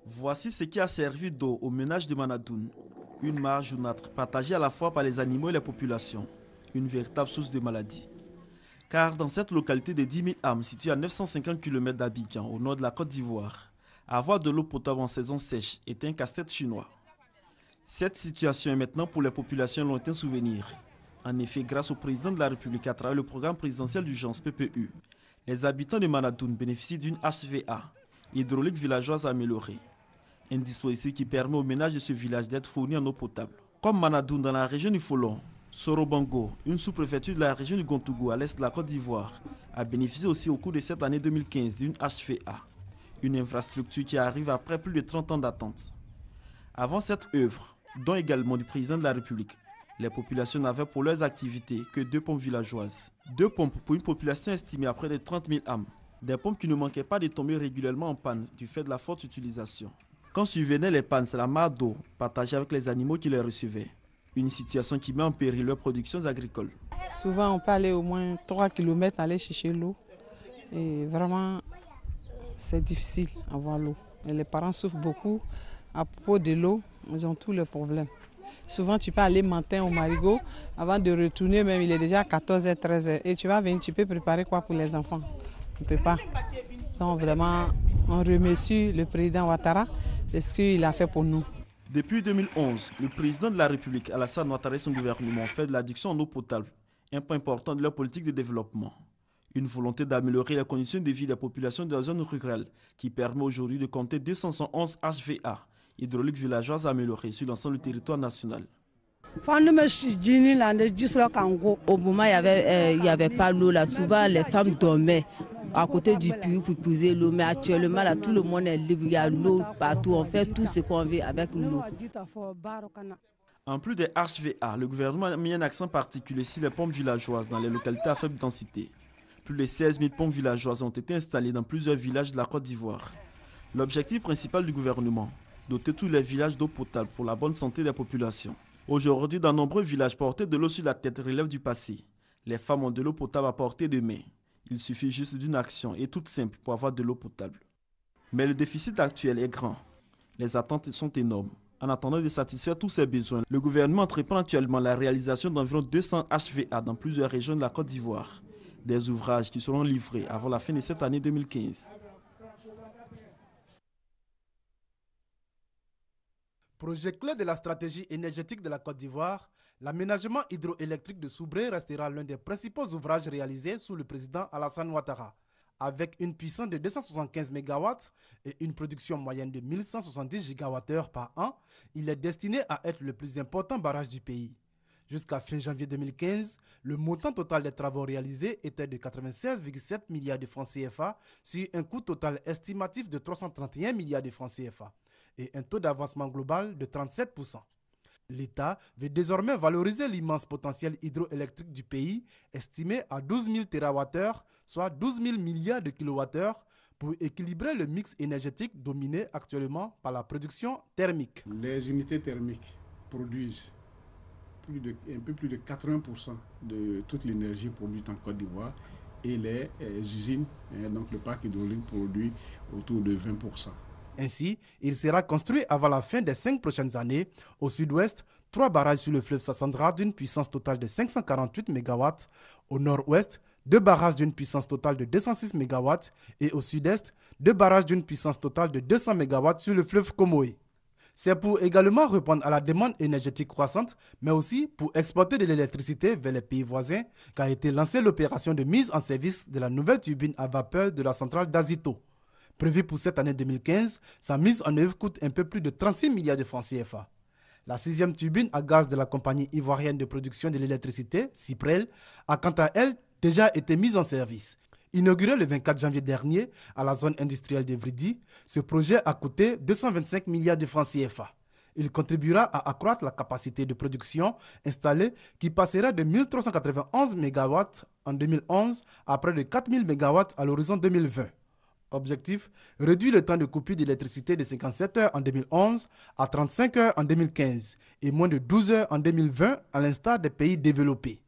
Voici ce qui a servi d'eau au ménage de Manadoun. Une marge jaunâtre partagée à la fois par les animaux et les populations. Une véritable source de maladie. Car dans cette localité de 10 000 âmes située à 950 km d'Abidjan, au nord de la Côte d'Ivoire, avoir de l'eau potable en saison sèche est un casse-tête chinois. Cette situation est maintenant pour les populations lointain souvenir. En effet, grâce au président de la République à travers le programme présidentiel d'urgence PPU, les habitants de Manadoun bénéficient d'une HVA, hydraulique villageoise améliorée. Un dispositif qui permet aux ménages de ce village d'être fournis en eau potable. Comme Manadoun dans la région du Folon, Sorobango, une sous-préfecture de la région du Gontougou à l'est de la Côte d'Ivoire, a bénéficié aussi au cours de cette année 2015 d'une HVA une infrastructure qui arrive après plus de 30 ans d'attente. Avant cette œuvre, dont également du président de la République, les populations n'avaient pour leurs activités que deux pompes villageoises. Deux pompes pour une population estimée à près de 30 000 âmes. Des pompes qui ne manquaient pas de tomber régulièrement en panne du fait de la forte utilisation. Quand survenaient les pannes, c'est la mare d'eau partagée avec les animaux qui les recevaient. Une situation qui met en péril leurs productions agricoles. Souvent, on peut aller au moins 3 km aller chercher l'eau. Et vraiment, c'est difficile d'avoir l'eau. les parents souffrent beaucoup à propos de l'eau, ils ont tous leurs problèmes. Souvent, tu peux aller matin au marigot, avant de retourner, même il est déjà 14h, 13h, et tu vas venir, tu peux préparer quoi pour les enfants On ne peut pas. Donc, vraiment, on remercie le président Ouattara de ce qu'il a fait pour nous. Depuis 2011, le président de la République, Alassane Ouattara et son gouvernement fait de l'addiction en eau potable un point important de leur politique de développement. Une volonté d'améliorer la condition de vie de la population de la zone rurale, qui permet aujourd'hui de compter 211 HVA, hydrauliques villageoises améliorées sur l'ensemble du territoire national. Au moment, il n'y euh, avait, pas l'eau Souvent, les femmes dormaient à côté du puits pour poser l'eau. Mais actuellement, tout le monde est libre. Il y a l'eau partout. On fait tout ce qu'on veut avec l'eau. En plus des HVA, le gouvernement a mis un accent particulier sur les pompes villageoises dans les localités à faible densité. Plus de 16 000 pompes villageoises ont été installés dans plusieurs villages de la Côte d'Ivoire. L'objectif principal du gouvernement, doter tous les villages d'eau potable pour la bonne santé des populations. Aujourd'hui, dans nombreux villages, porter de l'eau sur la tête relève du passé. Les femmes ont de l'eau potable à portée de main. Il suffit juste d'une action et toute simple pour avoir de l'eau potable. Mais le déficit actuel est grand. Les attentes sont énormes. En attendant de satisfaire tous ces besoins, le gouvernement entreprend actuellement la réalisation d'environ 200 HVA dans plusieurs régions de la Côte d'Ivoire des ouvrages qui seront livrés avant la fin de cette année 2015. Projet clé de la stratégie énergétique de la Côte d'Ivoire, l'aménagement hydroélectrique de Soubré restera l'un des principaux ouvrages réalisés sous le président Alassane Ouattara, avec une puissance de 275 MW et une production moyenne de 1170 GWh par an, il est destiné à être le plus important barrage du pays. Jusqu'à fin janvier 2015, le montant total des travaux réalisés était de 96,7 milliards de francs CFA sur un coût total estimatif de 331 milliards de francs CFA et un taux d'avancement global de 37%. L'État veut désormais valoriser l'immense potentiel hydroélectrique du pays, estimé à 12 000 TWh, soit 12 000 milliards de kWh, pour équilibrer le mix énergétique dominé actuellement par la production thermique. Les unités thermiques produisent plus de, un peu plus de 80% de toute l'énergie produite en Côte d'Ivoire et les euh, usines, hein, donc le parc hydraulique produit autour de 20%. Ainsi, il sera construit avant la fin des cinq prochaines années au sud-ouest trois barrages sur le fleuve Sassandra d'une puissance totale de 548 MW, au nord-ouest, deux barrages d'une puissance totale de 206 MW et au sud-est, deux barrages d'une puissance totale de 200 MW sur le fleuve Komoé. C'est pour également répondre à la demande énergétique croissante, mais aussi pour exporter de l'électricité vers les pays voisins qu'a été lancée l'opération de mise en service de la nouvelle turbine à vapeur de la centrale d'Azito. Prévue pour cette année 2015, sa mise en œuvre coûte un peu plus de 36 milliards de francs CFA. La sixième turbine à gaz de la compagnie ivoirienne de production de l'électricité, CIPREL, a quant à elle déjà été mise en service. Inauguré le 24 janvier dernier à la zone industrielle de Vridi, ce projet a coûté 225 milliards de francs CFA. Il contribuera à accroître la capacité de production installée qui passera de 1391 MW en 2011 à près de 4000 MW à l'horizon 2020. Objectif réduire le temps de coupure d'électricité de 57 heures en 2011 à 35 heures en 2015 et moins de 12 heures en 2020 à l'instar des pays développés.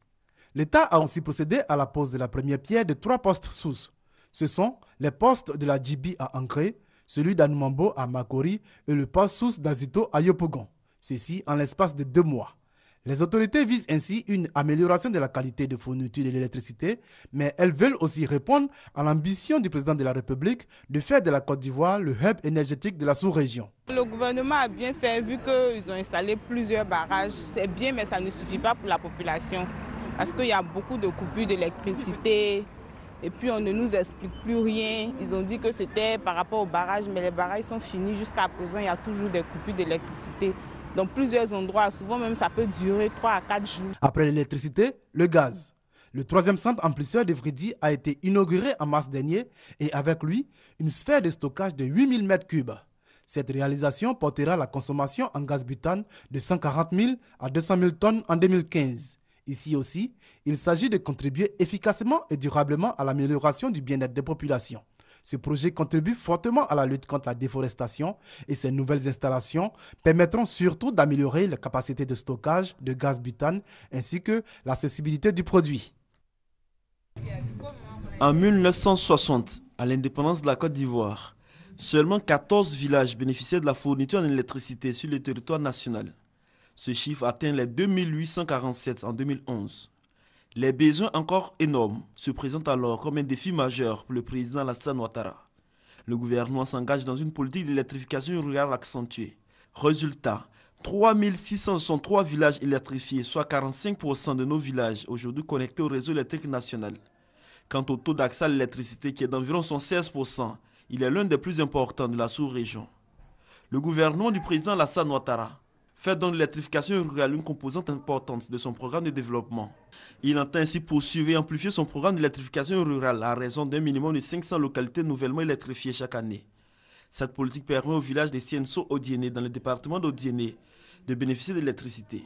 L'État a aussi procédé à la pose de la première pierre de trois postes sous. Ce sont les postes de la Djibi à Ancré, celui d'Anumambo à Makori et le poste sous d'Azito à Yopogon. Ceci en l'espace de deux mois. Les autorités visent ainsi une amélioration de la qualité de fourniture de l'électricité, mais elles veulent aussi répondre à l'ambition du président de la République de faire de la Côte d'Ivoire le hub énergétique de la sous-région. Le gouvernement a bien fait vu qu'ils ont installé plusieurs barrages. C'est bien, mais ça ne suffit pas pour la population parce qu'il y a beaucoup de coupures d'électricité. Et puis on ne nous explique plus rien. Ils ont dit que c'était par rapport au barrages, mais les barrages sont finis. Jusqu'à présent, il y a toujours des coupures d'électricité. Dans plusieurs endroits, souvent même ça peut durer 3 à 4 jours. Après l'électricité, le gaz. Le troisième centre amplisseur de Vridi a été inauguré en mars dernier et avec lui, une sphère de stockage de 8000 m3. Cette réalisation portera la consommation en gaz butane de 140 000 à 200 000 tonnes en 2015. Ici aussi, il s'agit de contribuer efficacement et durablement à l'amélioration du bien-être des populations. Ce projet contribue fortement à la lutte contre la déforestation et ses nouvelles installations permettront surtout d'améliorer la capacité de stockage de gaz butane ainsi que l'accessibilité du produit. En 1960, à l'indépendance de la Côte d'Ivoire, seulement 14 villages bénéficiaient de la fourniture en sur le territoire national. Ce chiffre atteint les 2847 en 2011. Les besoins encore énormes se présentent alors comme un défi majeur pour le président Lassane Ouattara. Le gouvernement s'engage dans une politique d'électrification rurale accentuée. Résultat, 3663 villages électrifiés, soit 45% de nos villages aujourd'hui connectés au réseau électrique national. Quant au taux d'accès à l'électricité qui est d'environ 116%, il est l'un des plus importants de la sous-région. Le gouvernement du président Lassane Ouattara fait de l'électrification rurale une composante importante de son programme de développement. Il entend ainsi poursuivre et amplifier son programme d'électrification rurale à raison d'un minimum de 500 localités nouvellement électrifiées chaque année. Cette politique permet au village de Sienso-Odiené, dans le département d'Odiené, de bénéficier d'électricité,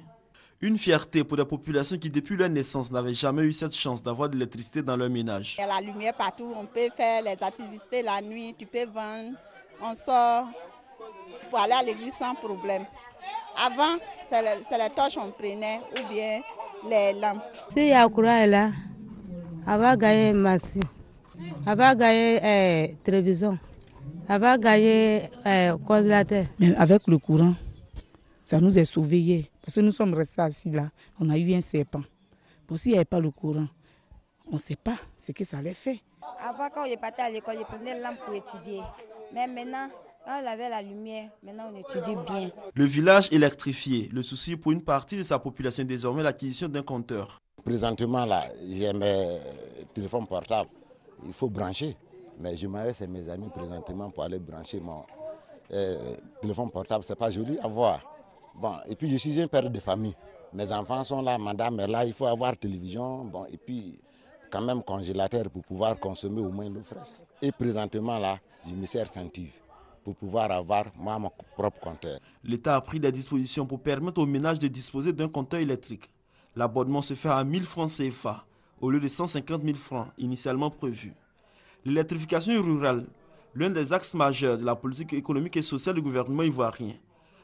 Une fierté pour la population qui, depuis leur naissance, n'avait jamais eu cette chance d'avoir de l'électricité dans leur ménage. Il y a la lumière partout, on peut faire les activités la nuit, tu peux vendre, on sort pour aller à l'église sans problème. Avant, c'est la, torche qu'on prenait ou bien les lampes. Si Yakura est là, elle va gagner Massi, elle va gagner eh, télévision, elle va gagner la eh, terre. Mais avec le courant, ça nous est sauvés Parce que nous sommes restés assis là, on a eu un serpent. Bon, s'il n'y avait pas le courant, on ne sait pas ce que ça allait fait. Avant, quand je partais à l'école, je prenais la lampe pour étudier. Mais maintenant, on avait la lumière, maintenant on étudie bien. Le village électrifié, le souci pour une partie de sa population désormais l'acquisition d'un compteur. Présentement, là, j'ai mes téléphones portables. Il faut brancher. Mais je m'arrête à mes amis présentement pour aller brancher mon euh, téléphone portable. C'est pas joli à voir. Bon, et puis je suis un père de famille. Mes enfants sont là, madame est là, il faut avoir télévision. Bon, et puis quand même congélateur pour pouvoir consommer au moins l'eau fraîche. Et présentement là, je me sers sentive pour pouvoir avoir mon propre compteur. L'État a pris des dispositions pour permettre aux ménages de disposer d'un compteur électrique. L'abonnement se fait à 1000 francs CFA au lieu de 150 000 francs initialement prévus. L'électrification rurale, l'un des axes majeurs de la politique économique et sociale du gouvernement ivoirien.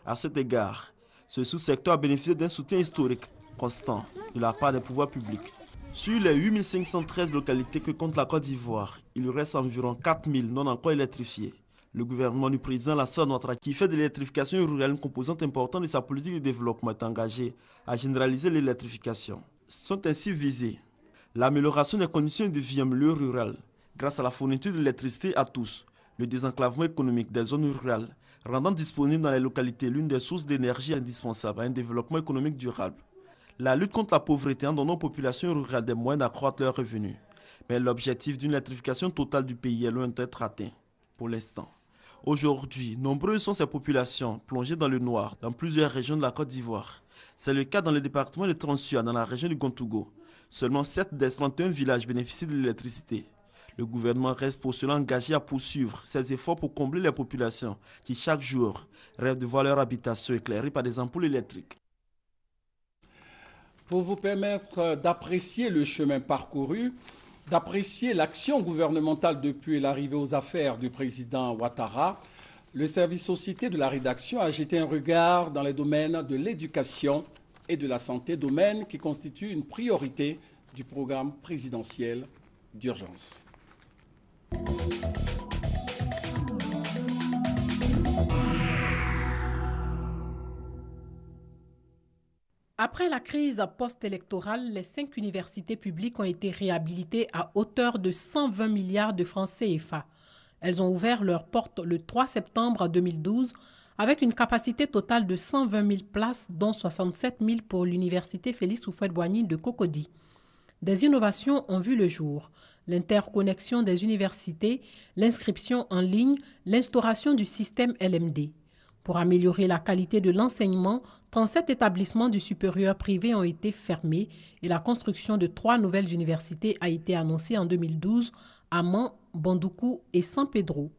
À cet égard, ce sous-secteur a bénéficié d'un soutien historique constant de la part des pouvoirs publics. Sur les 8513 localités que compte la Côte d'Ivoire, il reste environ 4000 non encore électrifiées. Le gouvernement du président Lassane Ouattara, qui fait de l'électrification rurale une composante importante de sa politique de développement, est engagé à généraliser l'électrification. Sont ainsi visés l'amélioration des conditions de vie en milieu rural, grâce à la fourniture d'électricité à tous, le désenclavement économique des zones rurales, rendant disponible dans les localités l'une des sources d'énergie indispensables à un développement économique durable. La lutte contre la pauvreté en donnant aux populations rurales des moyens d'accroître leurs revenus. Mais l'objectif d'une électrification totale du pays est loin d'être atteint, pour l'instant. Aujourd'hui, nombreuses sont ces populations plongées dans le noir dans plusieurs régions de la Côte d'Ivoire. C'est le cas dans le département de Transua, dans la région du Gontougo. Seulement 7 des 31 villages bénéficient de l'électricité. Le gouvernement reste pour cela engagé à poursuivre ses efforts pour combler les populations qui, chaque jour, rêvent de voir leur habitation éclairée par des ampoules électriques. Pour vous permettre d'apprécier le chemin parcouru, d'apprécier l'action gouvernementale depuis l'arrivée aux affaires du président Ouattara, le service société de la rédaction a jeté un regard dans les domaines de l'éducation et de la santé, domaine qui constitue une priorité du programme présidentiel d'urgence. Après la crise post-électorale, les cinq universités publiques ont été réhabilitées à hauteur de 120 milliards de francs CFA. Elles ont ouvert leurs portes le 3 septembre 2012 avec une capacité totale de 120 000 places, dont 67 000 pour l'université Félix Houphouët-Boigny de Cocody. Des innovations ont vu le jour. L'interconnexion des universités, l'inscription en ligne, l'instauration du système LMD. Pour améliorer la qualité de l'enseignement, 37 établissements du supérieur privé ont été fermés et la construction de trois nouvelles universités a été annoncée en 2012 à Mans, Bandoukou et San Pedro.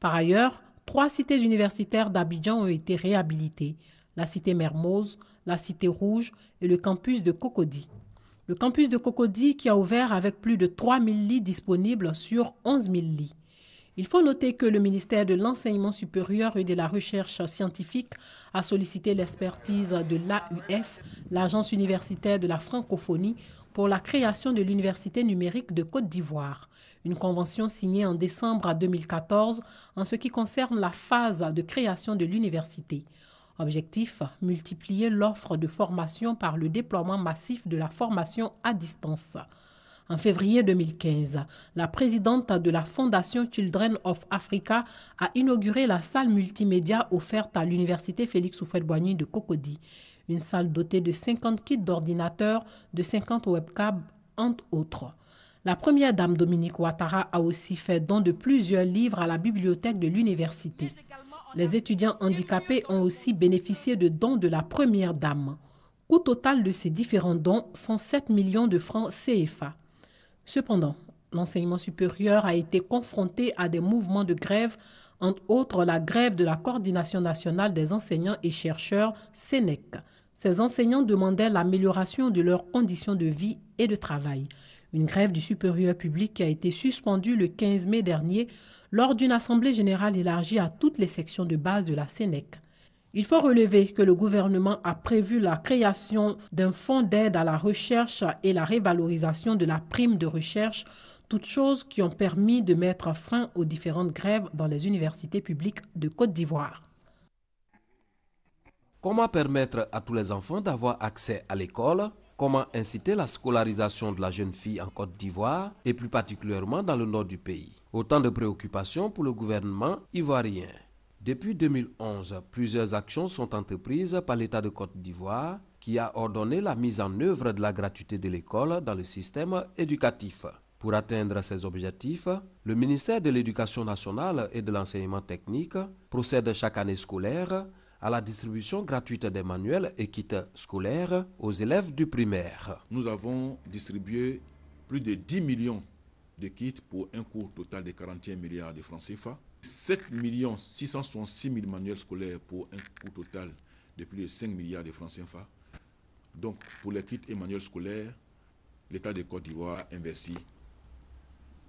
Par ailleurs, trois cités universitaires d'Abidjan ont été réhabilitées, la cité Mermoz, la cité Rouge et le campus de Cocody. Le campus de Cocody qui a ouvert avec plus de 3000 lits disponibles sur 11 000 lits. Il faut noter que le ministère de l'Enseignement supérieur et de la Recherche scientifique a sollicité l'expertise de l'AUF, l'Agence universitaire de la francophonie, pour la création de l'Université numérique de Côte d'Ivoire. Une convention signée en décembre 2014 en ce qui concerne la phase de création de l'université. Objectif, multiplier l'offre de formation par le déploiement massif de la formation à distance. En février 2015, la présidente de la Fondation Children of Africa a inauguré la salle multimédia offerte à l'Université Félix Houphouët-Boigny de Cocody. Une salle dotée de 50 kits d'ordinateurs, de 50 webcams, entre autres. La première dame Dominique Ouattara a aussi fait don de plusieurs livres à la bibliothèque de l'université. Les étudiants handicapés ont aussi bénéficié de dons de la première dame. Coût total de ces différents dons, 107 millions de francs CFA. Cependant, l'enseignement supérieur a été confronté à des mouvements de grève, entre autres la grève de la Coordination nationale des enseignants et chercheurs, SENEC. Ces enseignants demandaient l'amélioration de leurs conditions de vie et de travail. Une grève du supérieur public a été suspendue le 15 mai dernier lors d'une assemblée générale élargie à toutes les sections de base de la SENEC. Il faut relever que le gouvernement a prévu la création d'un fonds d'aide à la recherche et la révalorisation de la prime de recherche, toutes choses qui ont permis de mettre fin aux différentes grèves dans les universités publiques de Côte d'Ivoire. Comment permettre à tous les enfants d'avoir accès à l'école Comment inciter la scolarisation de la jeune fille en Côte d'Ivoire et plus particulièrement dans le nord du pays Autant de préoccupations pour le gouvernement ivoirien. Depuis 2011, plusieurs actions sont entreprises par l'État de Côte d'Ivoire qui a ordonné la mise en œuvre de la gratuité de l'école dans le système éducatif. Pour atteindre ces objectifs, le ministère de l'Éducation nationale et de l'enseignement technique procède chaque année scolaire à la distribution gratuite des manuels et kits scolaires aux élèves du primaire. Nous avons distribué plus de 10 millions de kits pour un coût total de 41 milliards de francs CFA. 7 666 000 manuels scolaires pour un coût total de plus de 5 milliards de francs CFA. Donc, pour les kits et manuels scolaires, l'État de Côte d'Ivoire investit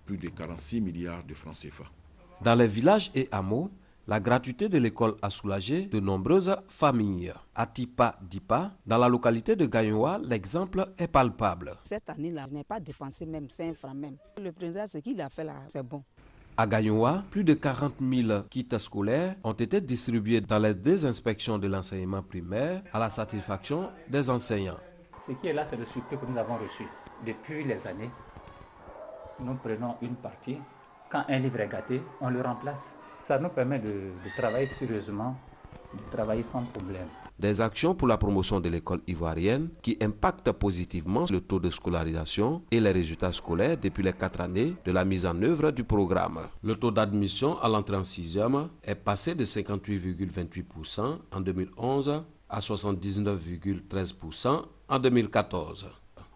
plus de 46 milliards de francs CFA. Dans les villages et hameaux, la gratuité de l'école a soulagé de nombreuses familles. À Tipa Dipa, dans la localité de Gagnoua, l'exemple est palpable. Cette année-là, je n'ai pas dépensé même 5 francs même. Le président, ce qu'il a fait là, c'est bon. À Gagnoua, plus de 40 000 kits scolaires ont été distribués dans les deux inspections de l'enseignement primaire à la satisfaction des enseignants. Ce qui est là, c'est le surplus que nous avons reçu. Depuis les années, nous prenons une partie. Quand un livre est gâté, on le remplace. Ça nous permet de travailler sérieusement, de travailler sans problème des actions pour la promotion de l'école ivoirienne qui impactent positivement le taux de scolarisation et les résultats scolaires depuis les quatre années de la mise en œuvre du programme. Le taux d'admission à l'entrée en sixième est passé de 58,28% en 2011 à 79,13% en 2014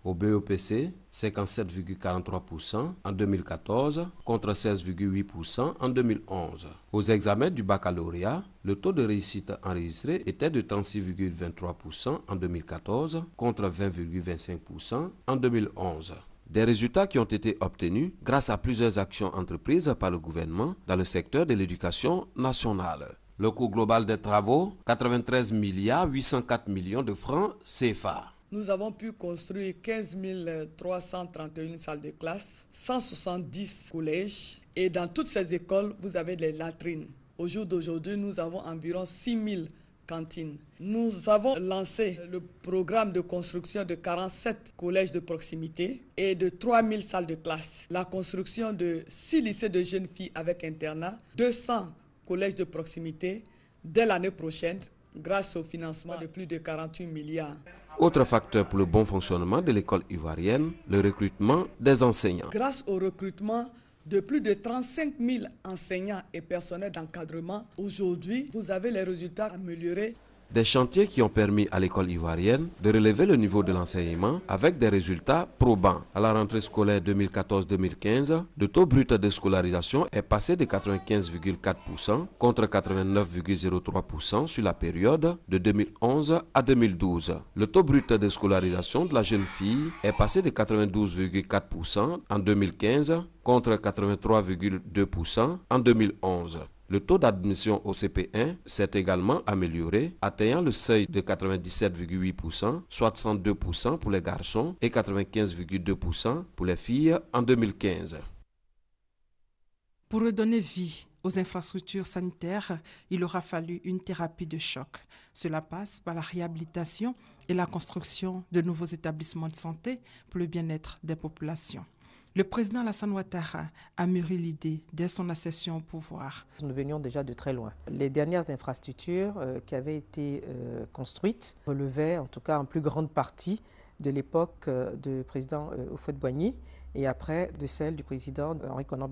au BEPC 57,43% en 2014 contre 16,8% en 2011. Aux examens du baccalauréat, le taux de réussite enregistré était de 36,23% en 2014 contre 20,25% en 2011. Des résultats qui ont été obtenus grâce à plusieurs actions entreprises par le gouvernement dans le secteur de l'éducation nationale. Le coût global des travaux, 93 milliards 804 millions de francs CFA nous avons pu construire 15 331 salles de classe, 170 collèges et dans toutes ces écoles, vous avez des latrines. Au jour d'aujourd'hui, nous avons environ 6 000 cantines. Nous avons lancé le programme de construction de 47 collèges de proximité et de 000 salles de classe, la construction de 6 lycées de jeunes filles avec internat, 200 collèges de proximité dès l'année prochaine grâce au financement de plus de 48 milliards. Autre facteur pour le bon fonctionnement de l'école ivoirienne, le recrutement des enseignants. Grâce au recrutement de plus de 35 000 enseignants et personnels d'encadrement, aujourd'hui, vous avez les résultats améliorés des chantiers qui ont permis à l'école ivoirienne de relever le niveau de l'enseignement avec des résultats probants. À la rentrée scolaire 2014-2015, le taux brut de scolarisation est passé de 95,4% contre 89,03% sur la période de 2011 à 2012. Le taux brut de scolarisation de la jeune fille est passé de 92,4% en 2015 contre 83,2% en 2011. Le taux d'admission au CP1 s'est également amélioré, atteignant le seuil de 97,8%, 62% pour les garçons et 95,2% pour les filles en 2015. Pour redonner vie aux infrastructures sanitaires, il aura fallu une thérapie de choc. Cela passe par la réhabilitation et la construction de nouveaux établissements de santé pour le bien-être des populations. Le président Alassane Ouattara a mûri l'idée dès son accession au pouvoir. Nous venions déjà de très loin. Les dernières infrastructures euh, qui avaient été euh, construites relevaient en tout cas en plus grande partie de l'époque euh, du président Houphouët-Boigny et après de celle du président Henri Conan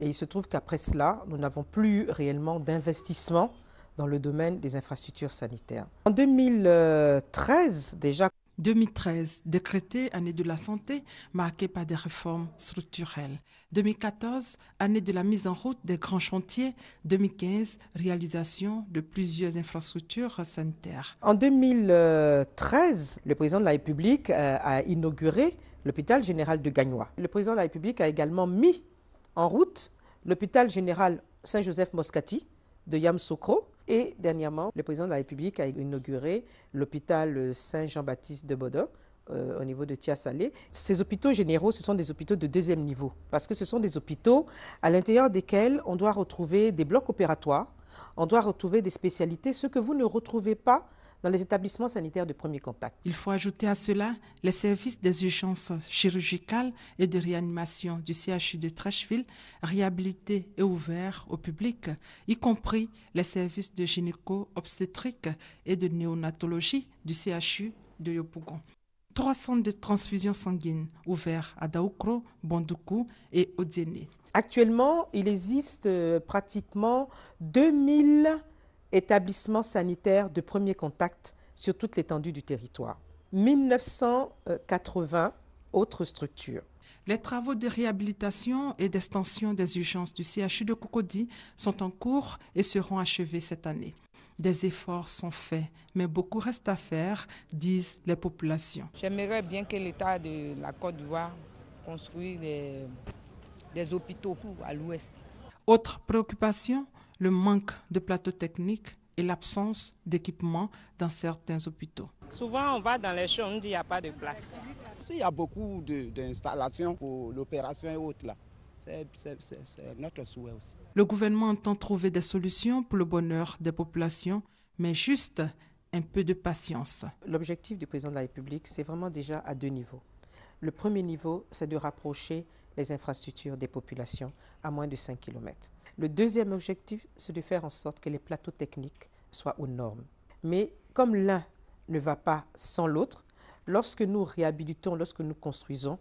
Et il se trouve qu'après cela, nous n'avons plus réellement d'investissement dans le domaine des infrastructures sanitaires. En 2013, déjà, 2013, décrété année de la santé, marquée par des réformes structurelles. 2014, année de la mise en route des grands chantiers. 2015, réalisation de plusieurs infrastructures sanitaires. En 2013, le président de la République euh, a inauguré l'hôpital général de Gagnois. Le président de la République a également mis en route l'hôpital général Saint-Joseph-Moscati, de Yamsoukro. Et dernièrement, le président de la République a inauguré l'hôpital Saint-Jean-Baptiste de bodo euh, au niveau de Tiasalé. Ces hôpitaux généraux, ce sont des hôpitaux de deuxième niveau, parce que ce sont des hôpitaux à l'intérieur desquels on doit retrouver des blocs opératoires, on doit retrouver des spécialités, ce que vous ne retrouvez pas dans les établissements sanitaires de premier contact. Il faut ajouter à cela les services des urgences chirurgicales et de réanimation du CHU de Trècheville, réhabilités et ouverts au public, y compris les services de gynéco-obstétrique et de néonatologie du CHU de Yopougon. Trois centres de transfusion sanguine ouverts à Daoukro, Bondoukou et Odiené. Actuellement, il existe euh, pratiquement 2000 établissements sanitaires de premier contact sur toute l'étendue du territoire. 1980 autres structures. Les travaux de réhabilitation et d'extension des urgences du CHU de Cocody sont en cours et seront achevés cette année. Des efforts sont faits, mais beaucoup reste à faire, disent les populations. J'aimerais bien que l'État de la Côte d'Ivoire construise des, des hôpitaux à l'ouest. Autre préoccupation, le manque de plateaux techniques et l'absence d'équipement dans certains hôpitaux. Souvent, on va dans les champs, on dit qu'il n'y a pas de place. S'il y a beaucoup d'installations pour l'opération et autres, là, c'est notre souhait aussi. Le gouvernement entend trouver des solutions pour le bonheur des populations, mais juste un peu de patience. L'objectif du président de la République, c'est vraiment déjà à deux niveaux. Le premier niveau, c'est de rapprocher les infrastructures des populations à moins de 5 km. Le deuxième objectif, c'est de faire en sorte que les plateaux techniques soient aux normes. Mais comme l'un ne va pas sans l'autre, lorsque nous réhabilitons, lorsque nous construisons,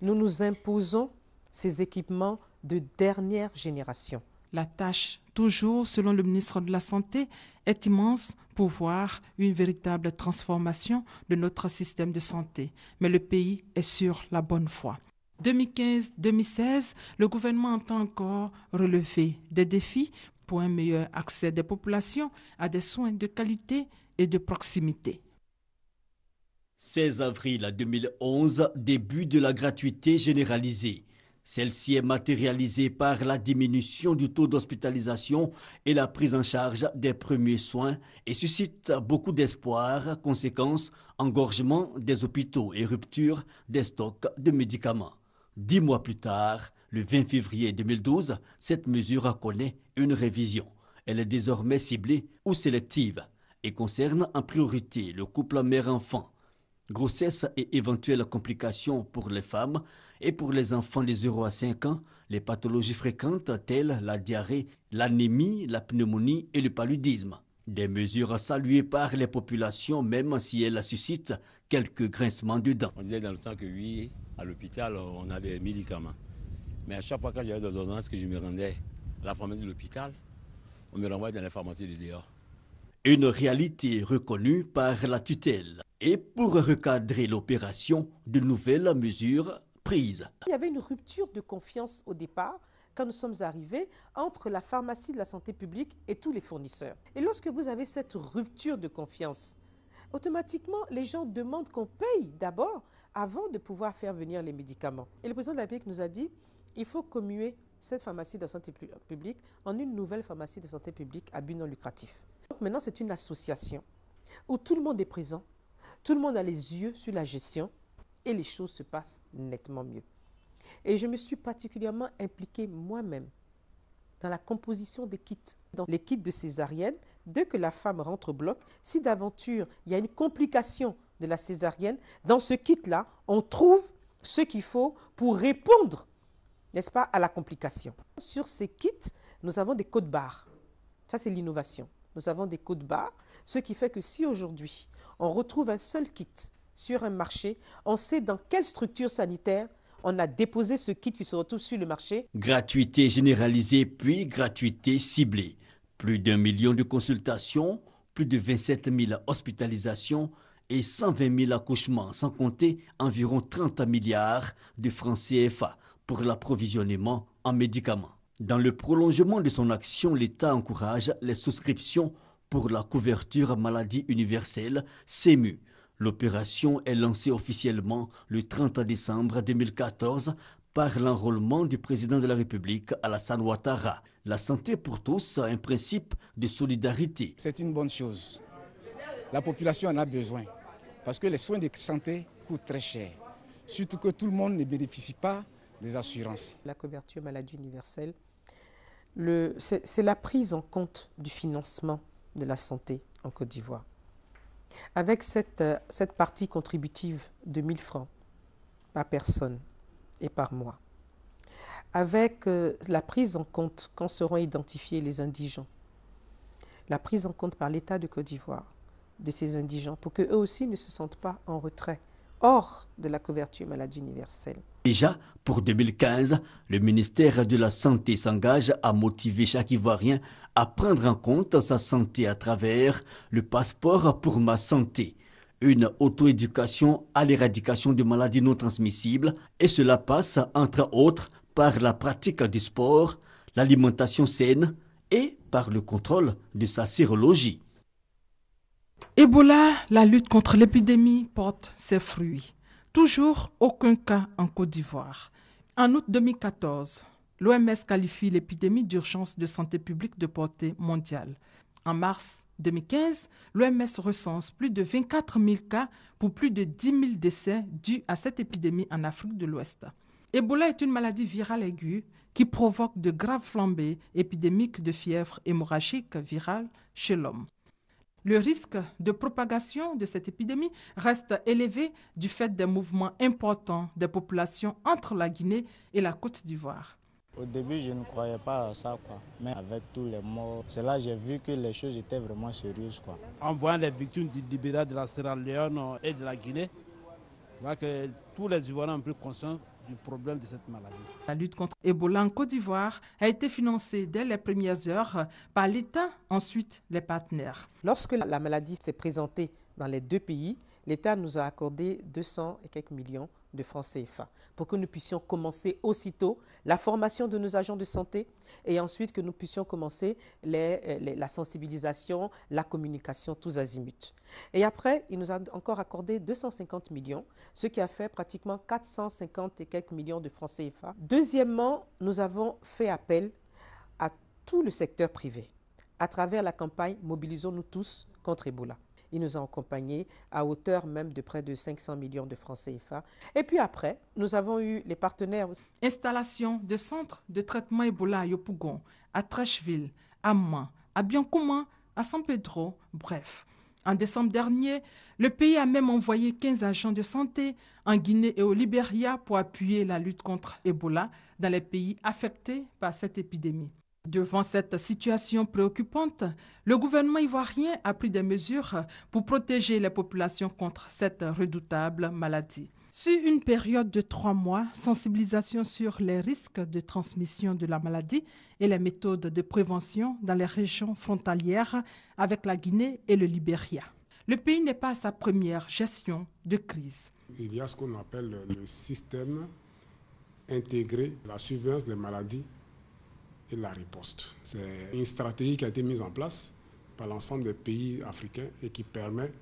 nous nous imposons ces équipements de dernière génération. La tâche, toujours selon le ministre de la Santé, est immense pour voir une véritable transformation de notre système de santé. Mais le pays est sur la bonne voie. 2015-2016, le gouvernement entend encore relever des défis pour un meilleur accès des populations à des soins de qualité et de proximité. 16 avril 2011, début de la gratuité généralisée. Celle-ci est matérialisée par la diminution du taux d'hospitalisation et la prise en charge des premiers soins et suscite beaucoup d'espoir, conséquence, engorgement des hôpitaux et rupture des stocks de médicaments. Dix mois plus tard, le 20 février 2012, cette mesure connaît une révision. Elle est désormais ciblée ou sélective et concerne en priorité le couple mère-enfant, grossesse et éventuelles complications pour les femmes et pour les enfants de 0 à 5 ans, les pathologies fréquentes telles la diarrhée, l'anémie, la pneumonie et le paludisme. Des mesures saluées par les populations même si elles suscitent quelques grincements de dents. dans le temps que oui, à l'hôpital, on a des médicaments. Mais à chaque fois que j'avais des ordonnances que je me rendais à la pharmacie de l'hôpital, on me renvoie dans la pharmacie de dehors. Une réalité reconnue par la tutelle. Et pour recadrer l'opération, de nouvelles mesures prises. Il y avait une rupture de confiance au départ quand nous sommes arrivés entre la pharmacie de la santé publique et tous les fournisseurs. Et lorsque vous avez cette rupture de confiance, automatiquement les gens demandent qu'on paye d'abord avant de pouvoir faire venir les médicaments. Et le président de la République nous a dit, il faut commuer cette pharmacie de santé publique en une nouvelle pharmacie de santé publique à but non lucratif. Donc maintenant, c'est une association où tout le monde est présent, tout le monde a les yeux sur la gestion et les choses se passent nettement mieux. Et je me suis particulièrement impliquée moi-même dans la composition des kits, dans les kits de césarienne. Dès que la femme rentre au bloc, si d'aventure il y a une complication de la césarienne, dans ce kit-là, on trouve ce qu'il faut pour répondre, n'est-ce pas, à la complication. Sur ces kits, nous avons des codes barres. Ça, c'est l'innovation. Nous avons des codes barres, ce qui fait que si aujourd'hui, on retrouve un seul kit sur un marché, on sait dans quelle structure sanitaire on a déposé ce kit qui se retrouve sur le marché. Gratuité généralisée, puis gratuité ciblée. Plus d'un million de consultations, plus de 27 000 hospitalisations, et 120 000 accouchements, sans compter environ 30 milliards de francs CFA pour l'approvisionnement en médicaments. Dans le prolongement de son action, l'État encourage les souscriptions pour la couverture maladie universelle CEMU. L'opération est lancée officiellement le 30 décembre 2014 par l'enrôlement du président de la République Alassane Ouattara. La santé pour tous, un principe de solidarité. C'est une bonne chose. La population en a besoin. Parce que les soins de santé coûtent très cher. Surtout que tout le monde ne bénéficie pas des assurances. La couverture maladie universelle, c'est la prise en compte du financement de la santé en Côte d'Ivoire. Avec cette, euh, partie contributive de 1000 francs par personne et par mois, avec euh, la prise en compte quand seront identifiés les indigents, la prise en compte par l'État de Côte d'Ivoire, de ces indigents pour qu'eux aussi ne se sentent pas en retrait, hors de la couverture maladie universelle. Déjà, pour 2015, le ministère de la Santé s'engage à motiver chaque Ivoirien à prendre en compte sa santé à travers le passeport pour ma santé, une auto-éducation à l'éradication des maladies non transmissibles, et cela passe, entre autres, par la pratique du sport, l'alimentation saine et par le contrôle de sa sérologie. Ebola, la lutte contre l'épidémie porte ses fruits. Toujours aucun cas en Côte d'Ivoire. En août 2014, l'OMS qualifie l'épidémie d'urgence de santé publique de portée mondiale. En mars 2015, l'OMS recense plus de 24 000 cas pour plus de 10 000 décès dus à cette épidémie en Afrique de l'Ouest. Ebola est une maladie virale aiguë qui provoque de graves flambées épidémiques de fièvre hémorragique virale chez l'homme. Le risque de propagation de cette épidémie reste élevé du fait des mouvements importants des populations entre la Guinée et la Côte d'Ivoire. Au début, je ne croyais pas à ça, quoi. Mais avec tous les morts, c'est j'ai vu que les choses étaient vraiment sérieuses, quoi. En voyant les victimes du Libéra de la Sierra Leone et de la Guinée, que tous les Ivoiriens ont pris conscience du problème de cette maladie. La lutte contre Ebola en Côte d'Ivoire a été financée dès les premières heures par l'État, ensuite les partenaires. Lorsque la maladie s'est présentée dans les deux pays, l'État nous a accordé 200 et quelques millions de francs CFA pour que nous puissions commencer aussitôt la formation de nos agents de santé et ensuite que nous puissions commencer euh, la sensibilisation, la communication, tous azimuts. Et après, il nous a encore accordé 250 millions, ce qui a fait pratiquement 450 et quelques millions de francs CFA. Deuxièmement, nous avons fait appel à tout le secteur privé à travers la campagne Mobilisons-nous tous contre Ebola. Il nous a accompagnés à hauteur même de près de 500 millions de francs CFA. Et puis après, nous avons eu les partenaires. Installation de centres de traitement Ebola à Yopougon, à Trècheville, à Mans, à Biancouma, à San Pedro, bref. En décembre dernier, le pays a même envoyé 15 agents de santé en Guinée et au Libéria pour appuyer la lutte contre Ebola dans les pays affectés par cette épidémie. Devant cette situation préoccupante, le gouvernement ivoirien a pris des mesures pour protéger les populations contre cette redoutable maladie. Sur une période de trois mois, sensibilisation sur les risques de transmission de la maladie et les méthodes de prévention dans les régions frontalières avec la Guinée et le Libéria. Le pays n'est pas à sa première gestion de crise. Il y a ce qu'on appelle le système intégré, la surveillance des maladies et la riposte. C'est une stratégie qui a été mise en place par l'ensemble des pays africains et qui permet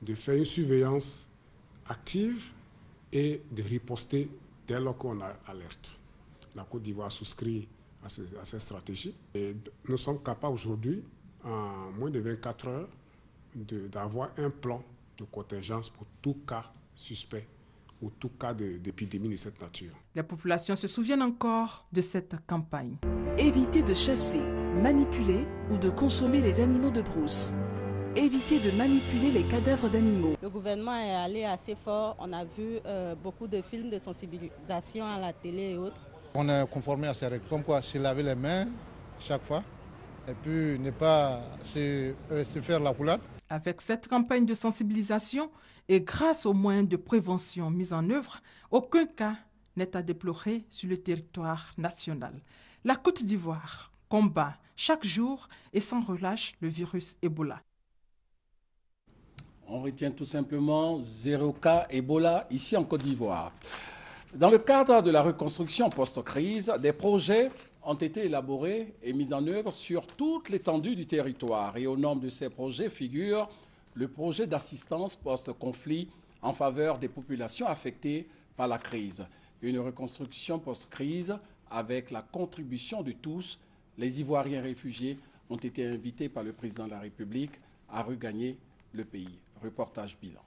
de faire une surveillance active et de riposter dès lors qu'on a alerte. La Côte d'Ivoire souscrit à, cette stratégie et nous sommes capables aujourd'hui, en moins de 24 heures, d'avoir un plan de contingence pour tout cas suspect ou tout cas d'épidémie de, cette nature. La population se souvient encore de cette campagne. Éviter de chasser, manipuler ou de consommer les animaux de brousse. Éviter de manipuler les cadavres d'animaux. Le gouvernement est allé assez fort. On a vu euh, beaucoup de films de sensibilisation à la télé et autres. On a conformé à ces règles, comme quoi se laver les mains chaque fois et puis ne pas se, euh, faire la roulade. Avec cette campagne de sensibilisation et grâce aux moyens de prévention mis en œuvre, aucun cas n'est à déplorer sur le territoire national. La Côte d'Ivoire combat chaque jour et sans relâche le virus Ebola. On retient tout simplement zéro cas Ebola ici en Côte d'Ivoire. Dans le cadre de la reconstruction post-crise, des projets ont été élaborés et mis en œuvre sur toute l'étendue du territoire. Et au nombre de ces projets figure le projet d'assistance post-conflit en faveur des populations affectées par la crise. Une reconstruction post-crise avec la contribution de tous. Les Ivoiriens réfugiés ont été invités par le président de la République à regagner le pays. Reportage bilan.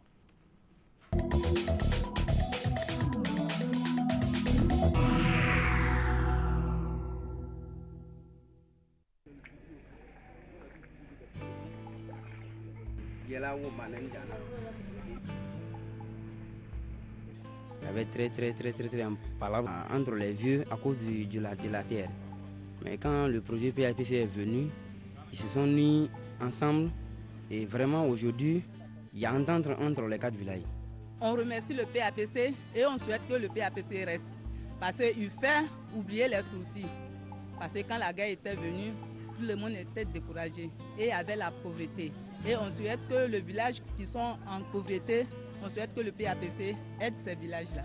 Il y avait très très très très très parlant entre les vieux à cause de, la, de la terre. Mais quand le projet PAPC est venu, ils se sont mis ensemble et vraiment aujourd'hui, il y a entendre entre les quatre villages. On remercie le PAPC et on souhaite que le PAPC reste parce qu'il fait oublier les soucis. Parce que quand la guerre était venue, tout le monde était découragé et avait la pauvreté. Et on souhaite que le village qui sont en pauvreté, on souhaite que le PAPC aide ces villages-là.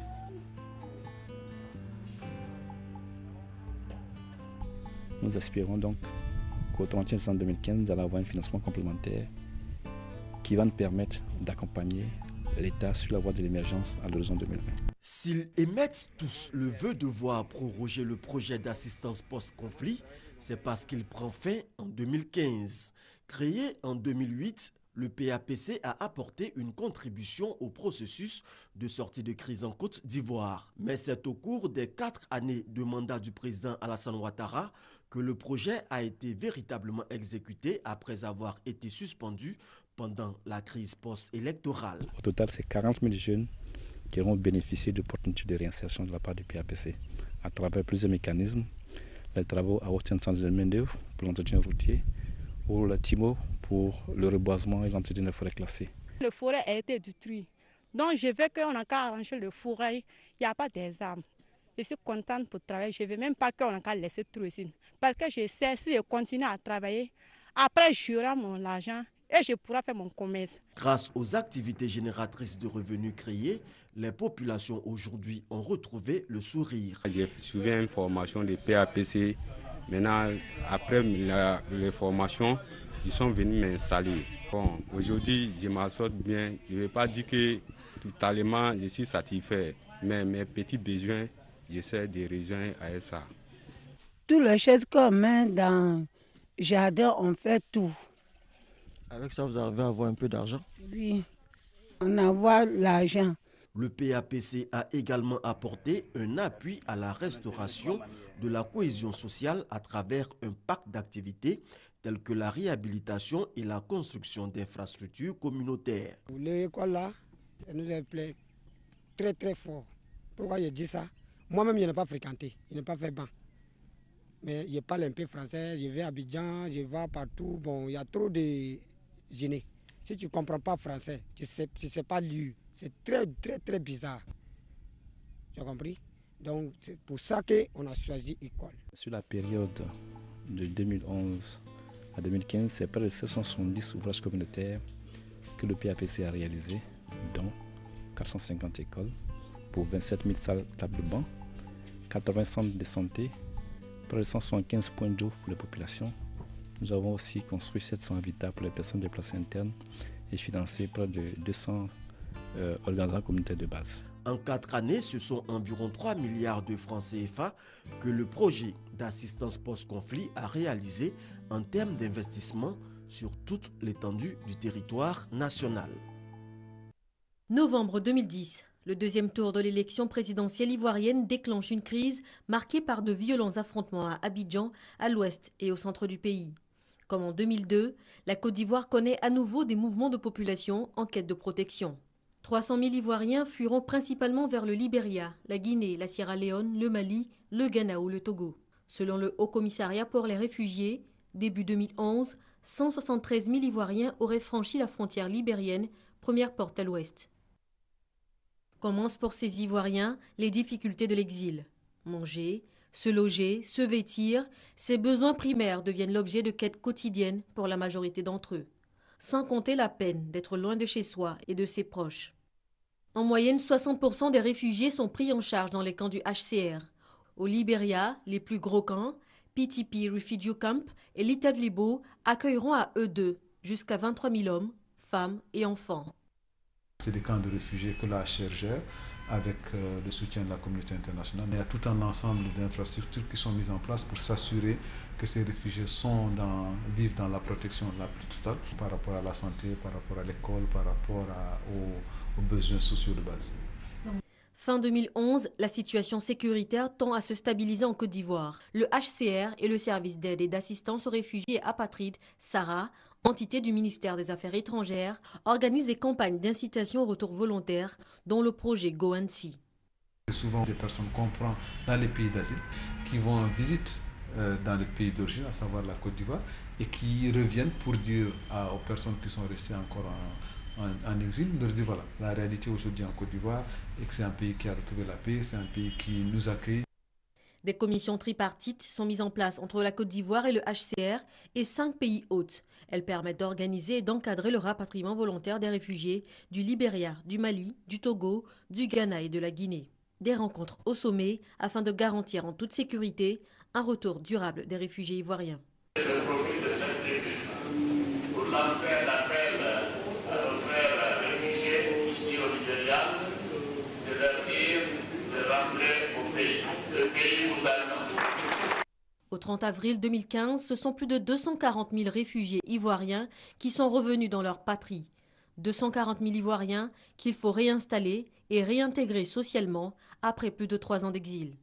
Nous espérons donc qu'au 31 décembre 2015, nous allons avoir un financement complémentaire qui va nous permettre d'accompagner l'État sur la voie de l'émergence à l'horizon 2020. S'ils émettent tous le vœu de voir proroger le projet d'assistance post-conflit, c'est parce qu'il prend fin en 2015. Créé en 2008, le PAPC a apporté une contribution au processus de sortie de crise en Côte d'Ivoire. Mais c'est au cours des quatre années de mandat du président Alassane Ouattara que le projet a été véritablement exécuté après avoir été suspendu pendant la crise post-électorale. Au total, c'est 40 000 jeunes qui auront bénéficié d'opportunités de réinsertion de la part du PAPC à travers plusieurs mécanismes, les travaux à haute intensité de main-d'œuvre pour l'entretien routier, pour le Timo, pour le reboisement et l'entretien des forêts classées. Le forêt a été détruit. Donc je veux qu'on encore arranger le forêt. Il n'y a pas des arbres. Je suis contente pour travailler. Je ne veux même pas qu'on encore laisser tout ici. Parce que j'ai cessé de continuer à travailler, après j'aurai mon argent et je pourrai faire mon commerce. Grâce aux activités génératrices de revenus créées, les populations aujourd'hui ont retrouvé le sourire. J'ai suivi une formation PAPC Maintenant, après la, les formations, ils sont venus m'installer. Bon, aujourd'hui, je m'en bien. Je ne vais pas dire que totalement je suis satisfait, mais mes petits besoins, j'essaie de rejoindre à ça. Toutes les choses communes dans jardin, on fait tout. Avec ça, vous arrivez à avoir un peu d'argent Oui, on a l'argent. Le PAPC a également apporté un appui à la restauration de la cohésion sociale à travers un pacte d'activités telles que la réhabilitation et la construction d'infrastructures communautaires. L'école là, elle nous plaît très très fort. Pourquoi je dis ça Moi-même, je n'ai pas fréquenté, je n'ai pas fait banc. Mais je parle un peu français, je vais à Abidjan, je vais partout. Bon, il y a trop de gênés. Si tu ne comprends pas français, tu ne sais, tu sais pas lire. C'est très, très, très bizarre. Tu as compris donc c'est pour ça qu'on a choisi école. Sur la période de 2011 à 2015, c'est près de 770 ouvrages communautaires que le PAPC a réalisés, dont 450 écoles pour 27 000 salles table banc, 80 centres de santé, près de 175 points d'eau pour les populations. Nous avons aussi construit 700 habitats pour les personnes déplacées internes et financé près de 200 euh, de En quatre années, ce sont environ 3 milliards de francs CFA que le projet d'assistance post-conflit a réalisé en termes d'investissement sur toute l'étendue du territoire national. Novembre 2010, le deuxième tour de l'élection présidentielle ivoirienne déclenche une crise marquée par de violents affrontements à Abidjan, à l'ouest et au centre du pays. Comme en 2002, la Côte d'Ivoire connaît à nouveau des mouvements de population en quête de protection. 300 000 Ivoiriens fuiront principalement vers le Libéria, la Guinée, la Sierra Leone, le Mali, le Ghana ou le Togo. Selon le Haut Commissariat pour les réfugiés, début 2011, 173 000 Ivoiriens auraient franchi la frontière libérienne, première porte à l'ouest. Commencent pour ces Ivoiriens les difficultés de l'exil. Manger, se loger, se vêtir, ces besoins primaires deviennent l'objet de quêtes quotidiennes pour la majorité d'entre eux sans compter la peine d'être loin de chez soi et de ses proches. En moyenne, 60% des réfugiés sont pris en charge dans les camps du HCR. Au Libéria, les plus gros camps, PTP Refugee Camp et Libo accueilleront à eux deux jusqu'à 23 000 hommes, femmes et enfants. C'est des camps de réfugiés que la gère avec euh, le soutien de la communauté internationale. Il y a tout un ensemble d'infrastructures qui sont mises en place pour s'assurer que ces réfugiés sont dans, vivent dans la protection la plus totale par rapport à la santé, par rapport à l'école, par rapport aux, besoins sociaux de base. Fin 2011, la situation sécuritaire tend à se stabiliser en Côte d'Ivoire. Le HCR et le service d'aide et d'assistance aux réfugiés et apatrides, SARA, entité du ministère des Affaires étrangères, organise des campagnes d'incitation au retour volontaire, dont le projet Goansi. Souvent des personnes qu'on prend dans les pays d'asile qui vont en visite euh, dans les pays d'origine, à savoir la Côte d'Ivoire, et qui reviennent pour dire aux personnes qui sont restées encore en, exil, de leur dire voilà, la réalité aujourd'hui en Côte d'Ivoire, et que c'est un pays qui a retrouvé la paix, c'est un pays qui nous accueille. Des commissions tripartites sont mises en place entre la Côte d'Ivoire et le HCR et cinq pays hôtes. Elles permettent d'organiser et d'encadrer le rapatriement volontaire des réfugiés du Libéria, du Mali, du Togo, du Ghana et de la Guinée. Des rencontres au sommet afin de garantir en toute sécurité un retour durable des réfugiés ivoiriens. Au 30 avril 2015, ce sont plus de 240 000 réfugiés ivoiriens qui sont revenus dans leur patrie. 240 000 Ivoiriens qu'il faut réinstaller et réintégrer socialement après plus de trois ans d'exil.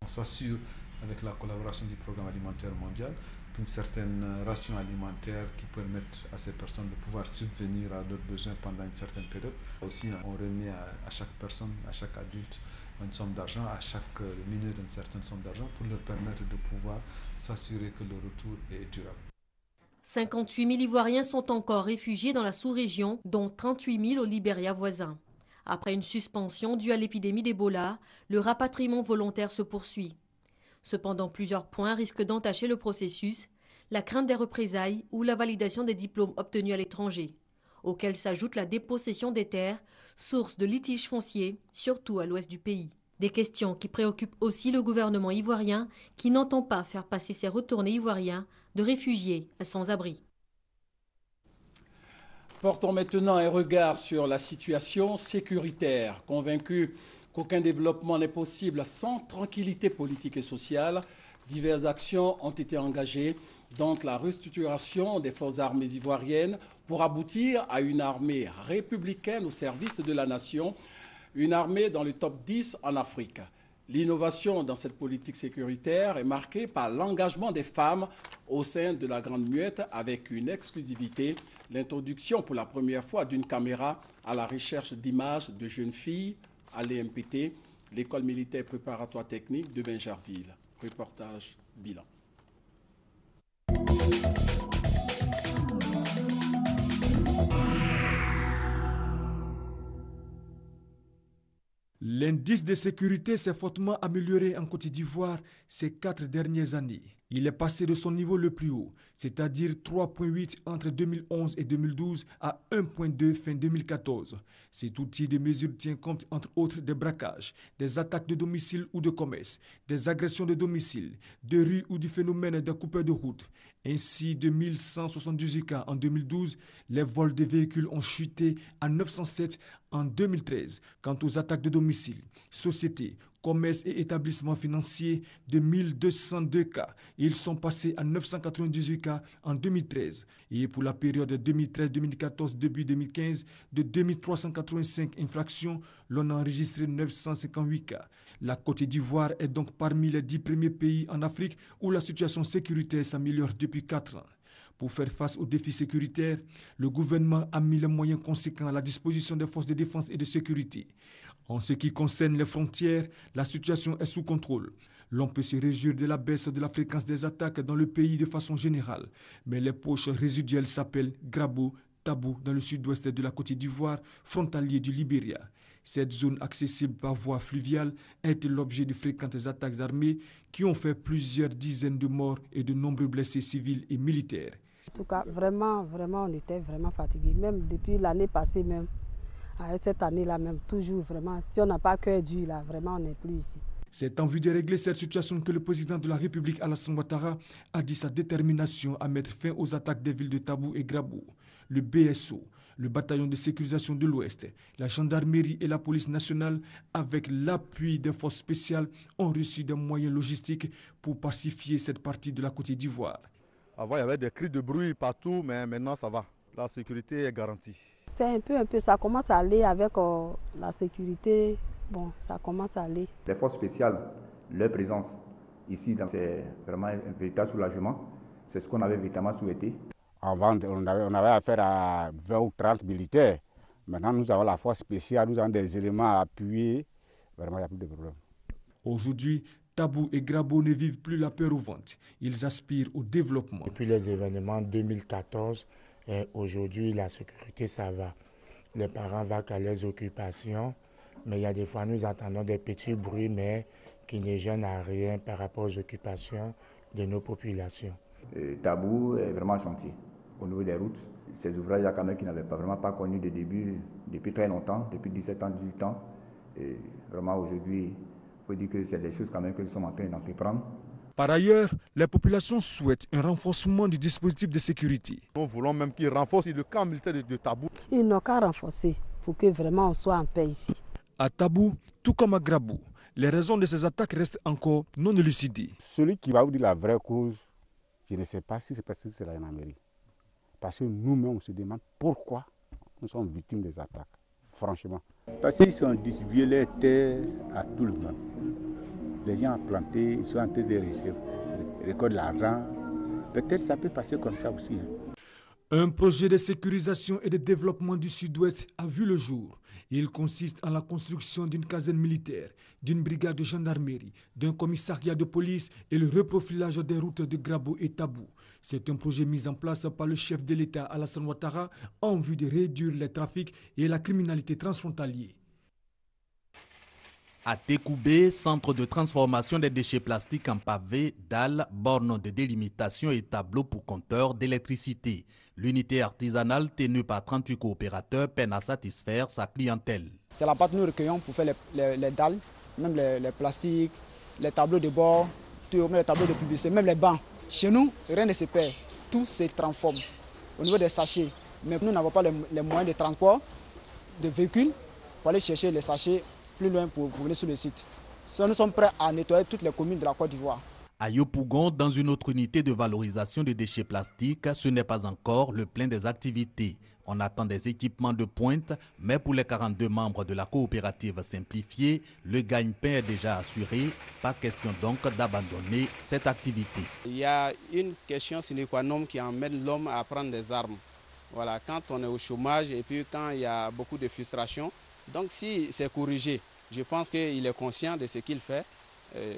On s'assure, avec la collaboration du Programme alimentaire mondial, qu'une certaine ration alimentaire qui permette à ces personnes de pouvoir subvenir à leurs besoins pendant une certaine période. Aussi, on remet à, à chaque personne, à chaque adulte, une somme d'argent à chaque minute d'une certaine somme d'argent pour leur permettre de pouvoir s'assurer que le retour est durable. 58 000 Ivoiriens sont encore réfugiés dans la sous-région, dont 38 000 au Libéria voisin. Après une suspension due à l'épidémie d'Ebola, le rapatriement volontaire se poursuit. Cependant, plusieurs points risquent d'entacher le processus, la crainte des représailles ou la validation des diplômes obtenus à l'étranger auquel s'ajoute la dépossession des terres, source de litiges fonciers, surtout à l'ouest du pays. Des questions qui préoccupent aussi le gouvernement ivoirien, qui n'entend pas faire passer ses retournés ivoiriens de réfugiés à sans-abri. Portons maintenant un regard sur la situation sécuritaire. Convaincu qu'aucun développement n'est possible sans tranquillité politique et sociale, diverses actions ont été engagées, dont la restructuration des forces armées ivoiriennes pour aboutir à une armée républicaine au service de la nation, une armée dans le top 10 en Afrique. L'innovation dans cette politique sécuritaire est marquée par l'engagement des femmes au sein de la Grande Muette avec une exclusivité, l'introduction pour la première fois d'une caméra à la recherche d'images de jeunes filles à l'EMPT, l'école militaire préparatoire technique de Benjerville. Reportage bilan. L'indice de sécurité s'est fortement amélioré en Côte d'Ivoire ces quatre dernières années. Il est passé de son niveau le plus haut, c'est-à-dire 3.8 entre 2011 et 2012 à 1.2 fin 2014. Cet outil de mesure tient compte entre autres des braquages, des attaques de domicile ou de commerce, des agressions de domicile, de rue ou du phénomène de coupeurs de route. Ainsi, de 1178 cas en 2012, les vols de véhicules ont chuté à 907 en 2013. Quant aux attaques de domicile, société, Commerce et établissements financiers de 1202 cas. Ils sont passés à 998 cas en 2013. Et pour la période 2013-2014, début 2015, de 2385 infractions, l'on a enregistré 958 cas. La Côte d'Ivoire est donc parmi les 10 premiers pays en Afrique où la situation sécuritaire s'améliore depuis 4 ans. Pour faire face aux défis sécuritaires, le gouvernement a mis les moyens conséquents à la disposition des forces de défense et de sécurité. En ce qui concerne les frontières, la situation est sous contrôle. L'on peut se réjouir de la baisse de la fréquence des attaques dans le pays de façon générale, mais les poches résiduelles s'appellent Grabo, Tabou dans le sud-ouest de la Côte d'Ivoire, frontalier du Libéria. Cette zone accessible par voie fluviale est l'objet de fréquentes attaques armées qui ont fait plusieurs dizaines de morts et de nombreux blessés civils et militaires. En tout cas, vraiment, vraiment, on était vraiment fatigués. Même depuis l'année passée, même, cette année-là même, toujours vraiment, si on n'a pas cœur dur, là, vraiment, on n'est plus ici. C'est en vue de régler cette situation que le président de la République, Alassane Ouattara, a dit sa détermination à mettre fin aux attaques des villes de Tabou et Grabou. Le BSO, le bataillon de sécurisation de l'Ouest, la gendarmerie et la police nationale, avec l'appui des forces spéciales, ont reçu des moyens logistiques pour pacifier cette partie de la Côte d'Ivoire. Avant, ah, il y avait des cris de bruit partout, mais maintenant, ça va. La sécurité est garantie. C'est un peu, un peu, ça commence à aller avec euh, la sécurité. Bon, ça commence à aller. Les forces spéciales, leur présence ici, c'est vraiment un véritable soulagement. C'est ce qu'on avait véritablement souhaité. Avant, on avait, on avait affaire à 20 ou 30 militaires. Maintenant, nous avons la force spéciale, nous avons des éléments à appuyer. Vraiment, il n'y a plus de problème. Aujourd'hui, Tabou et Grabo ne vivent plus la peur au ventre. Ils aspirent au développement. Depuis les événements 2014, aujourd'hui, la sécurité, ça va. Les parents vont à leurs occupations, mais il y a des fois, nous entendons des petits bruits, mais qui ne gênent à rien par rapport aux occupations de nos populations. Euh, tabou est vraiment chantier au niveau des routes. Ces ouvrages là quand même qui n'avaient pas vraiment pas connu de début depuis très longtemps, depuis 17 ans, 18 ans. Et vraiment aujourd'hui, il faut dire que c'est des choses quand même que nous sommes en train d'entreprendre. Par ailleurs, les populations souhaitent un renforcement du dispositif de sécurité. Nous voulons même qu'ils renforcent le camp militaire de Tabou. Ils n'ont qu'à renforcer pour que vraiment on soit en paix ici. À Tabou, tout comme à Grabou, les raisons de ces attaques restent encore non élucidées. Celui qui va vous dire la vraie cause, je ne sais pas si c'est parce que c'est la Amérique. Parce que nous-mêmes, on se demande pourquoi nous sommes victimes des attaques, franchement. Parce qu'ils sont distribués les à tout le monde les gens plantés, ils sont en train de l'argent. Peut-être ça peut passer comme ça aussi. Hein. Un projet de sécurisation et de développement du Sud-Ouest a vu le jour. Il consiste en la construction d'une caserne militaire, d'une brigade de gendarmerie, d'un commissariat de police et le reprofilage des routes de Grabo et Tabou. C'est un projet mis en place par le chef de l'État Alassane Ouattara en vue de réduire les trafics et la criminalité transfrontalière. À Tekoubé, centre de transformation des déchets plastiques en pavés, dalles, bornes de délimitation et tableaux pour compteurs d'électricité. L'unité artisanale tenue par 38 coopérateurs peine à satisfaire sa clientèle. C'est la pâte que nous recueillons pour faire les, dalles, même les, plastiques, les tableaux de bord, tout, même les tableaux de publicité, même les bancs. Chez nous, rien ne se perd, tout se transforme au niveau des sachets. Mais nous n'avons pas les, moyens de transport, de véhicules pour aller chercher les sachets plus loin pour, vous venir sur le site. Nous sommes prêts à nettoyer toutes les communes de la Côte d'Ivoire. À Yopougon, dans une autre unité de valorisation des déchets plastiques, ce n'est pas encore le plein des activités. On attend des équipements de pointe, mais pour les 42 membres de la coopérative simplifiée, le gagne-pain est déjà assuré. Pas question donc d'abandonner cette activité. Il y a une question sine qua non qui emmène l'homme à prendre des armes. Voilà, quand on est au chômage et puis quand il y a beaucoup de frustration, donc si c'est corrigé, je pense qu'il est conscient de ce qu'il fait euh,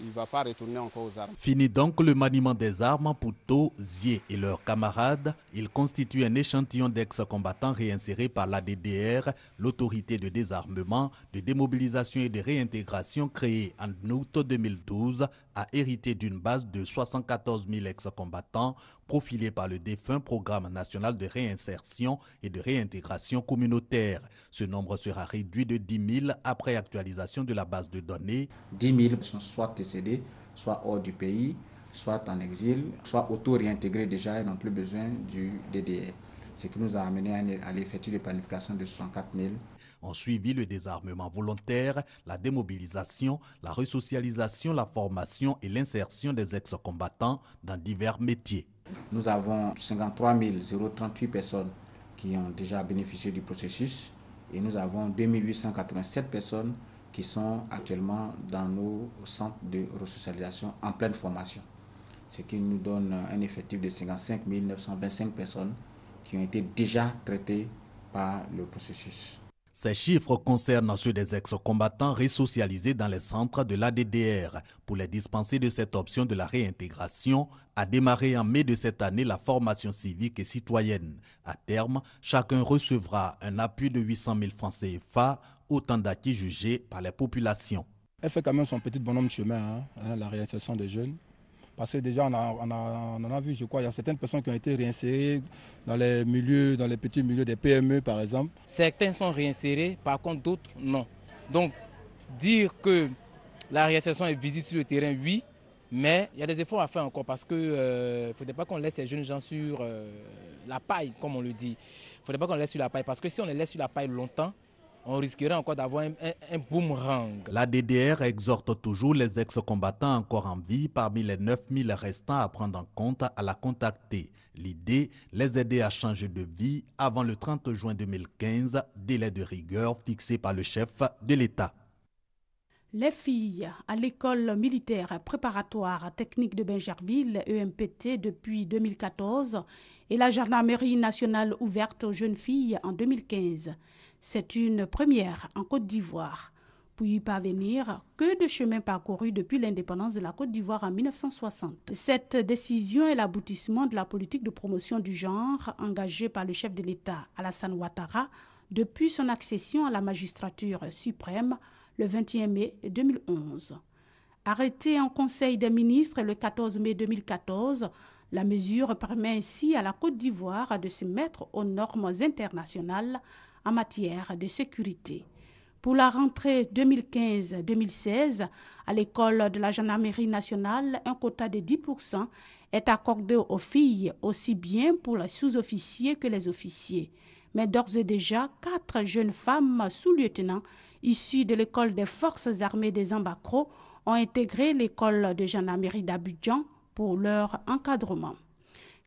il ne va pas retourner encore aux armes. Fini donc le maniement des armes pour Zier et leurs camarades. Ils constituent un échantillon d'ex-combattants réinsérés par l'ADDR, l'autorité de désarmement, de démobilisation et de réintégration créée en août 2012, a hérité d'une base de 74 000 ex-combattants profilés par le défunt Programme national de réinsertion et de réintégration communautaire. Ce nombre sera réduit de 10 000 après actualisation de la base de données. 10 000 sont soit décédés, soit hors du pays, soit en exil, soit auto-réintégrés déjà et n'ont plus besoin du DDR. Ce qui nous a amené à l'effectif de planification de 64 000. On suivit le désarmement volontaire, la démobilisation, la resocialisation, la formation et l'insertion des ex-combattants dans divers métiers. Nous avons 53 038 personnes qui ont déjà bénéficié du processus et nous avons 2887 personnes qui sont actuellement dans nos centres de resocialisation en pleine formation. Ce qui nous donne un effectif de 55 925 personnes qui ont été déjà traitées par le processus. Ces chiffres concernent ceux des ex-combattants resocialisés dans les centres de l'ADDR. Pour les dispenser de cette option de la réintégration, a démarré en mai de cette année la formation civique et citoyenne. À terme, chacun recevra un appui de 800 000 francs CFA autant d'acquis jugés par les populations. Elle fait quand même son petit bonhomme de chemin, hein, hein, la réinsertion des jeunes. Parce que déjà, on, a, en a vu, je crois, il y a certaines personnes qui ont été réinsérées dans les milieux, dans les petits milieux des PME, par exemple. Certains sont réinsérés, par contre, d'autres, non. Donc, dire que la réinsertion est visible sur le terrain, oui, mais il y a des efforts à faire encore parce qu'il ne euh, faudrait pas qu'on laisse les jeunes gens sur euh, la paille, comme on le dit. Il ne faudrait pas qu'on les laisse sur la paille parce que si on les laisse sur la paille longtemps, on risquerait encore d'avoir un, boomerang. La DDR exhorte toujours les ex-combattants encore en vie parmi les 9000 restants à prendre en compte à la contacter. L'idée, les aider à changer de vie avant le 30 juin 2015, délai de rigueur fixé par le chef de l'État. Les filles à l'école militaire préparatoire technique de Benjerville, EMPT, depuis 2014 et la gendarmerie nationale ouverte aux jeunes filles en 2015. C'est une première en Côte d'Ivoire. Pour y parvenir, que de chemins parcourus depuis l'indépendance de la Côte d'Ivoire en 1960. Cette décision est l'aboutissement de la politique de promotion du genre engagée par le chef de l'État, Alassane Ouattara, depuis son accession à la magistrature suprême le 21 mai 2011. Arrêtée en Conseil des ministres le 14 mai 2014, la mesure permet ainsi à la Côte d'Ivoire de se mettre aux normes internationales en matière de sécurité. Pour la rentrée 2015-2016, à l'école de la gendarmerie nationale, un quota de 10% est accordé aux filles, aussi bien pour les sous-officiers que les officiers. Mais d'ores et déjà, quatre jeunes femmes sous-lieutenants issues de l'école des forces armées des Ambacro ont intégré l'école de gendarmerie d'Abidjan pour leur encadrement.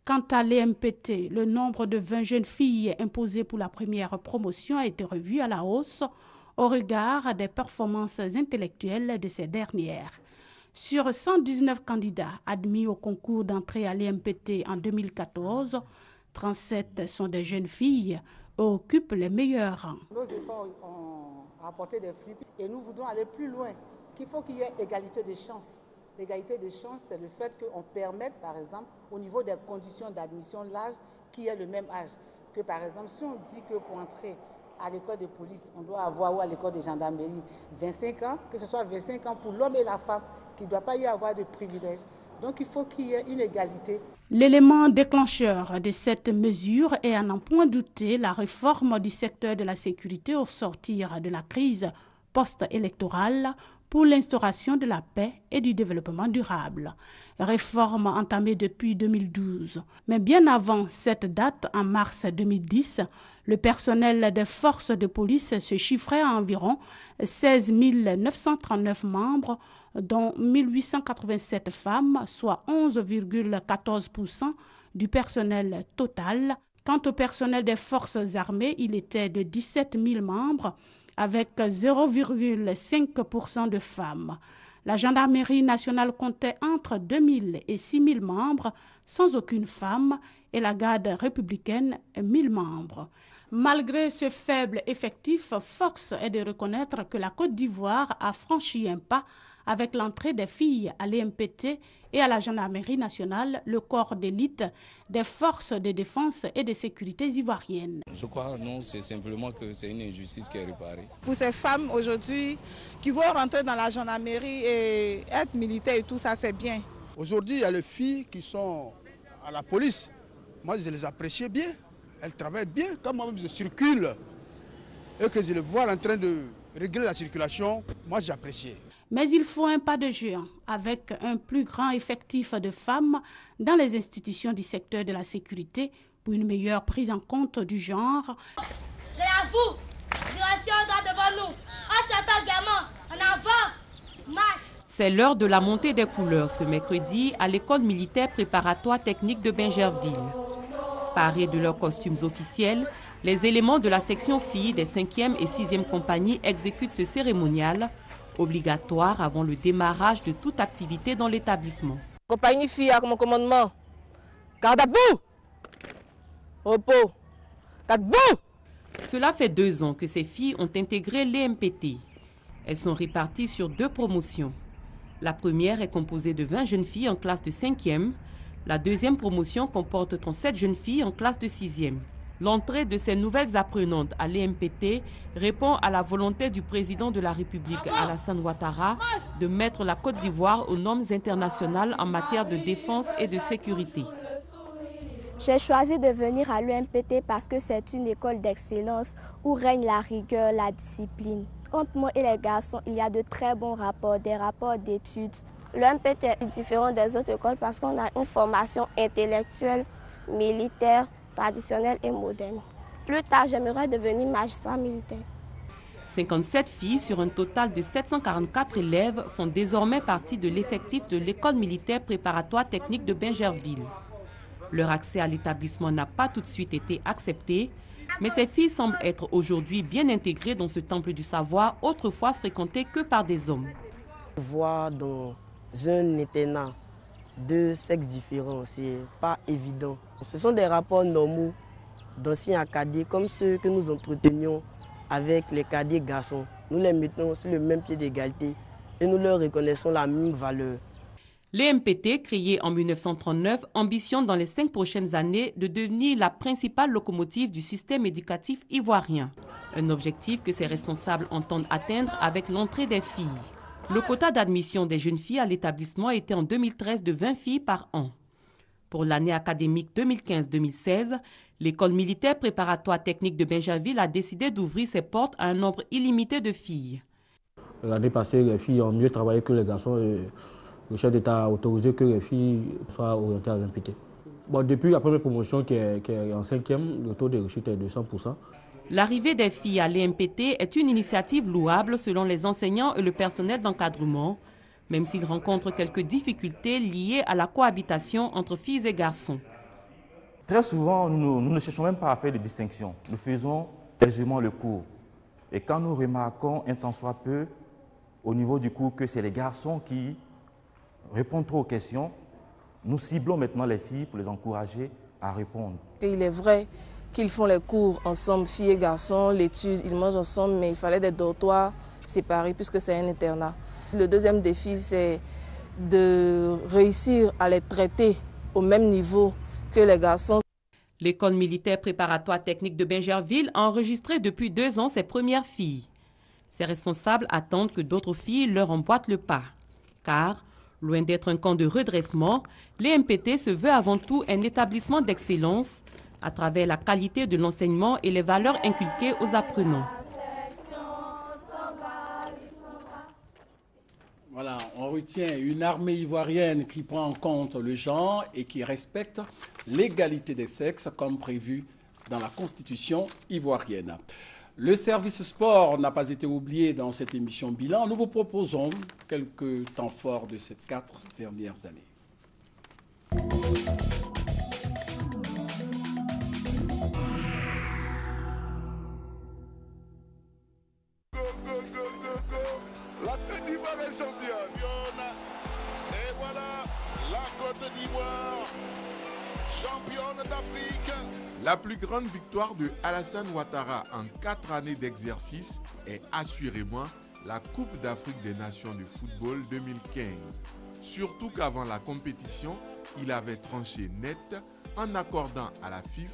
Quant à l'EMPT, le nombre de 20 jeunes filles imposées pour la première promotion a été revu à la hausse au regard des performances intellectuelles de ces dernières. Sur 119 candidats admis au concours d'entrée à l'EMPT en 2014, 37 sont des jeunes filles et occupent les meilleurs rangs. Nos efforts ont apporté des fruits et nous voulons aller plus loin. Qu'il faut qu'il y ait égalité des chances L'égalité des chances, c'est le fait qu'on permette, par exemple, au niveau des conditions d'admission, l'âge qui est le même âge. Que, par exemple, si on dit que pour entrer à l'école de police, on doit avoir ou à l'école de gendarmerie 25 ans, que ce soit 25 ans pour l'homme et la femme, qu'il ne doit pas y avoir de privilèges. Donc il faut qu'il y ait une égalité. L'élément déclencheur de cette mesure est à n'en point douter la réforme du secteur de la sécurité au sortir de la crise post-électorale pour l'instauration de la paix et du développement durable, réforme entamée depuis 2012. Mais bien avant cette date, en mars 2010, le personnel des forces de police se chiffrait à environ 16 939 membres, dont 1887 femmes, soit 11,14% du personnel total. Quant au personnel des forces armées, il était de 17 000 membres, avec 0,5% de femmes. La gendarmerie nationale comptait entre 2 000 et 6 000 membres, sans aucune femme, et la garde républicaine 1 000 membres. Malgré ce faible effectif, force est de reconnaître que la Côte d'Ivoire a franchi un pas avec l'entrée des filles à l'EMPT et à la gendarmerie nationale, le corps d'élite des forces de défense et de sécurité ivoiriennes. Je crois non, c'est simplement que c'est une injustice qui est réparée. Pour ces femmes aujourd'hui qui vont rentrer dans la gendarmerie et être militaires et tout ça, c'est bien. Aujourd'hui, il y a les filles qui sont à la police. Moi, je les apprécie bien. Elles travaillent bien. Quand moi-même je circule et que je les vois en train de régler la circulation, moi j'apprécie. Mais il faut un pas de géant avec un plus grand effectif de femmes dans les institutions du secteur de la sécurité pour une meilleure prise en compte du genre. C'est devant nous. en avant, marche. C'est l'heure de la montée des couleurs ce mercredi à l'école militaire préparatoire technique de Bingerville. Parés de leurs costumes officiels, les éléments de la section filles des 5e et 6e compagnies exécutent ce cérémonial obligatoire avant le démarrage de toute activité dans l'établissement. Compagnie mon commandement, garde à Cela fait deux ans que ces filles ont intégré l'EMPT. Elles sont réparties sur deux promotions. La première est composée de 20 jeunes filles en classe de 5e. La deuxième promotion comporte 37 jeunes filles en classe de 6e. L'entrée de ces nouvelles apprenantes à l'EMPT répond à la volonté du président de la République, Alassane Ouattara, de mettre la Côte d'Ivoire aux normes internationales en matière de défense et de sécurité. J'ai choisi de venir à l'EMPT parce que c'est une école d'excellence où règne la rigueur, la discipline. Entre moi et les garçons, il y a de très bons rapports, des rapports d'études. L'EMPT est différent des autres écoles parce qu'on a une formation intellectuelle, militaire, traditionnelle et moderne. Plus tard, j'aimerais devenir magistrat militaire. 57 filles sur un total de 744 élèves font désormais partie de l'effectif de l'école militaire préparatoire technique de Bingerville. Leur accès à l'établissement n'a pas tout de suite été accepté, mais ces filles semblent être aujourd'hui bien intégrées dans ce temple du savoir autrefois fréquenté que par des hommes. Voir dans un deux sexes différents. n'est pas évident. Ce sont des rapports normaux d'anciens cadets comme ceux que nous entretenions avec les cadets garçons. Nous les mettons sur le même pied d'égalité et nous leur reconnaissons la même valeur. L'EMPT, créé en 1939, ambitionne dans les cinq prochaines années de devenir la principale locomotive du système éducatif ivoirien. Un objectif que ses responsables entendent atteindre avec l'entrée des filles. Le quota d'admission des jeunes filles à l'établissement était en 2013 de 20 filles par an. Pour l'année académique 2015-2016, l'école militaire préparatoire technique de Benjaville a décidé d'ouvrir ses portes à un nombre illimité de filles. L'année passée, les filles ont mieux travaillé que les garçons. le chef d'État a autorisé que les filles soient orientées à l'imputé. depuis la première promotion qui est, qui est en cinquième, le taux de réussite est de 100%. L'arrivée des filles à l'EMPT est une initiative louable selon les enseignants et le personnel d'encadrement, même s'ils rencontrent quelques difficultés liées à la cohabitation entre filles et garçons. Très souvent, nous, ne cherchons même pas à faire de distinction. Nous faisons aisément le cours. Et quand nous remarquons un temps soit peu au niveau du cours que c'est les garçons qui répondent trop aux questions, nous ciblons maintenant les filles pour les encourager à répondre. Il est vrai qu'ils font les cours ensemble, filles et garçons, l'étude, ils mangent ensemble, mais il fallait des dortoirs séparés puisque c'est un internat. Le deuxième défi, c'est de réussir à les traiter au même niveau que les garçons. L'école militaire préparatoire technique de Bingerville a enregistré depuis deux ans ses premières filles. Ses responsables attendent que d'autres filles leur emboîtent le pas. Car, loin d'être un camp de redressement, l'EMPT se veut avant tout un établissement d'excellence à travers la qualité de l'enseignement et les valeurs inculquées aux apprenants. Voilà, on retient une armée ivoirienne qui prend en compte le genre et qui respecte l'égalité des sexes comme prévu dans la Constitution ivoirienne. Le service sport n'a pas été oublié dans cette émission bilan. Nous vous proposons quelques temps forts de ces quatre dernières années. grande victoire de Alassane Ouattara en quatre années d'exercice est assurément la Coupe d'Afrique des Nations de football 2015. Surtout qu'avant la compétition, il avait tranché net en accordant à la FIF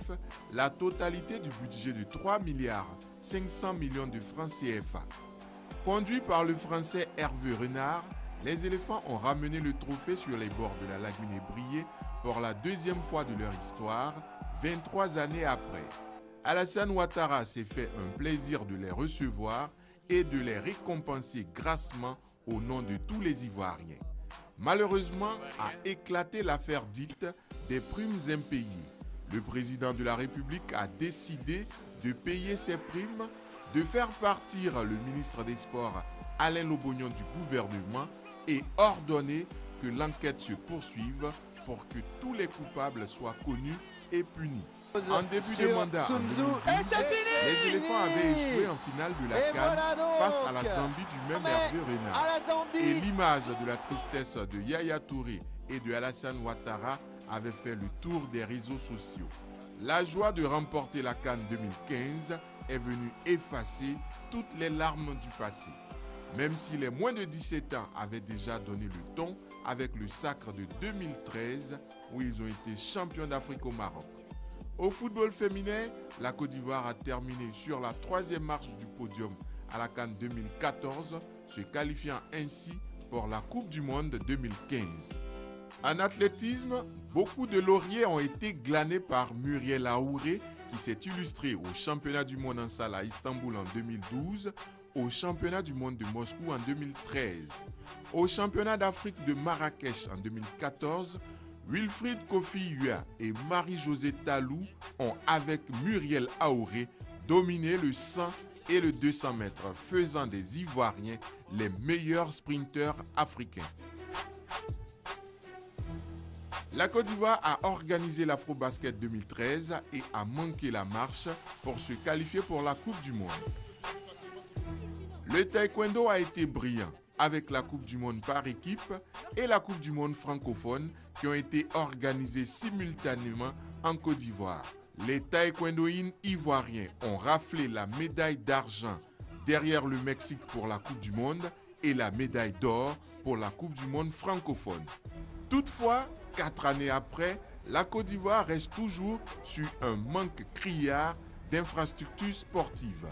la totalité du budget de 3 milliards 500 millions de francs CFA. Conduit par le français Hervé Renard, les éléphants ont ramené le trophée sur les bords de la lagune brillé pour la deuxième fois de leur histoire 23 années après. Alassane Ouattara s'est fait un plaisir de les recevoir et de les récompenser grassement au nom de tous les Ivoiriens. Malheureusement, a éclaté l'affaire dite des primes impayées. Le président de la République a décidé de payer ces primes, de faire partir le ministre des Sports Alain Lobognon du gouvernement et ordonner que l'enquête se poursuive pour que tous les coupables soient connus puni. En début de mandat, les éléphants avaient échoué en finale de la CAN face à la Zambie du même Hervé Renard. Et l'image de la tristesse de Yaya Touré et de Alassane Ouattara avait fait le tour des réseaux sociaux. La joie de remporter la Cannes 2015 est venue effacer toutes les larmes du passé. Même si les moins de 17 ans avaient déjà donné le ton avec le sacre de 2013, où ils ont été champions d'Afrique au Maroc. Au football féminin, la Côte d'Ivoire a terminé sur la troisième marche du podium à la Cannes 2014, se qualifiant ainsi pour la Coupe du Monde 2015. En athlétisme, beaucoup de lauriers ont été glanés par Muriel Aouré, qui s'est illustré au championnat du monde en salle à Istanbul en 2012, au championnat du monde de Moscou en 2013, au championnat d'Afrique de Marrakech en 2014, Wilfried Kofi Yua et Marie-Josée Talou ont, avec Muriel Aouré, dominé le 100 et le 200 mètres, faisant des Ivoiriens les meilleurs sprinteurs africains. La Côte d'Ivoire a organisé l'Afrobasket 2013 et a manqué la marche pour se qualifier pour la Coupe du Monde. Le taekwondo a été brillant avec la Coupe du Monde par équipe et la Coupe du Monde francophone qui ont été organisées simultanément en Côte d'Ivoire. Les taekwondoïnes ivoiriens ont raflé la médaille d'argent derrière le Mexique pour la Coupe du Monde et la médaille d'or pour la Coupe du Monde francophone. Toutefois, quatre années après, la Côte d'Ivoire reste toujours sur un manque criard d'infrastructures sportives.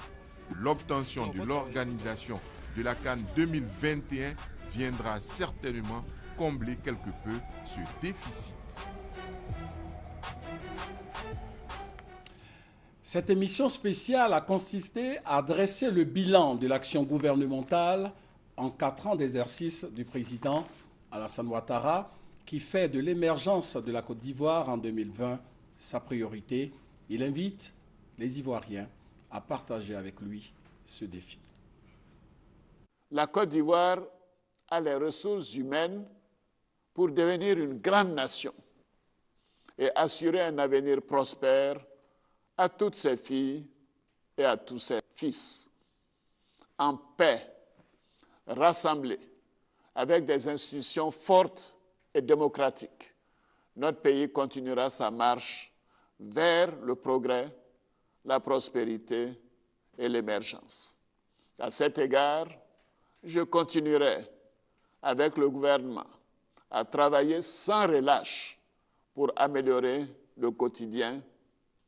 L'obtention de l'organisation de la Cannes 2021 viendra certainement combler quelque peu ce déficit. Cette émission spéciale a consisté à dresser le bilan de l'action gouvernementale en quatre ans d'exercice du président Alassane Ouattara, qui fait de l'émergence de la Côte d'Ivoire en 2020 sa priorité. Il invite les Ivoiriens à partager avec lui ce défi la Côte d'Ivoire a les ressources humaines pour devenir une grande nation et assurer un avenir prospère à toutes ses filles et à tous ses fils, en paix, rassemblés, avec des institutions fortes et démocratiques. Notre pays continuera sa marche vers le progrès, la prospérité et l'émergence. À cet égard, je continuerai avec le gouvernement à travailler sans relâche pour améliorer le quotidien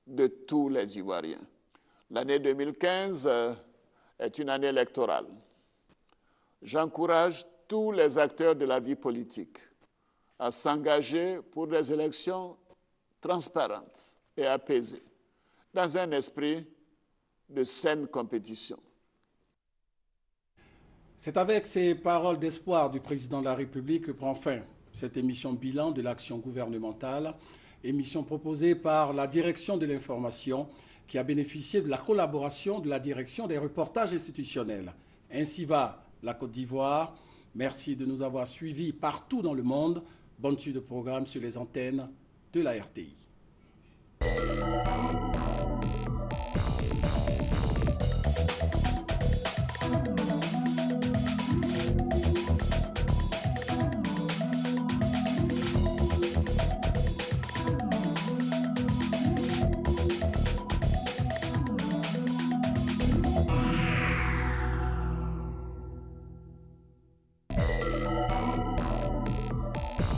de tous les Ivoiriens. L'année 2015 euh, est une année électorale. J'encourage tous les acteurs de la vie politique à s'engager pour des élections transparentes et apaisées, dans un esprit de saine compétition. C'est avec ces paroles d'espoir du président de la République que prend fin cette émission bilan de l'action gouvernementale, émission proposée par la direction de l'information qui a bénéficié de la collaboration de la direction des reportages institutionnels. Ainsi va la Côte d'Ivoire. Merci de nous avoir suivis partout dans le monde. Bonne suite de programme sur les antennes de la RTI.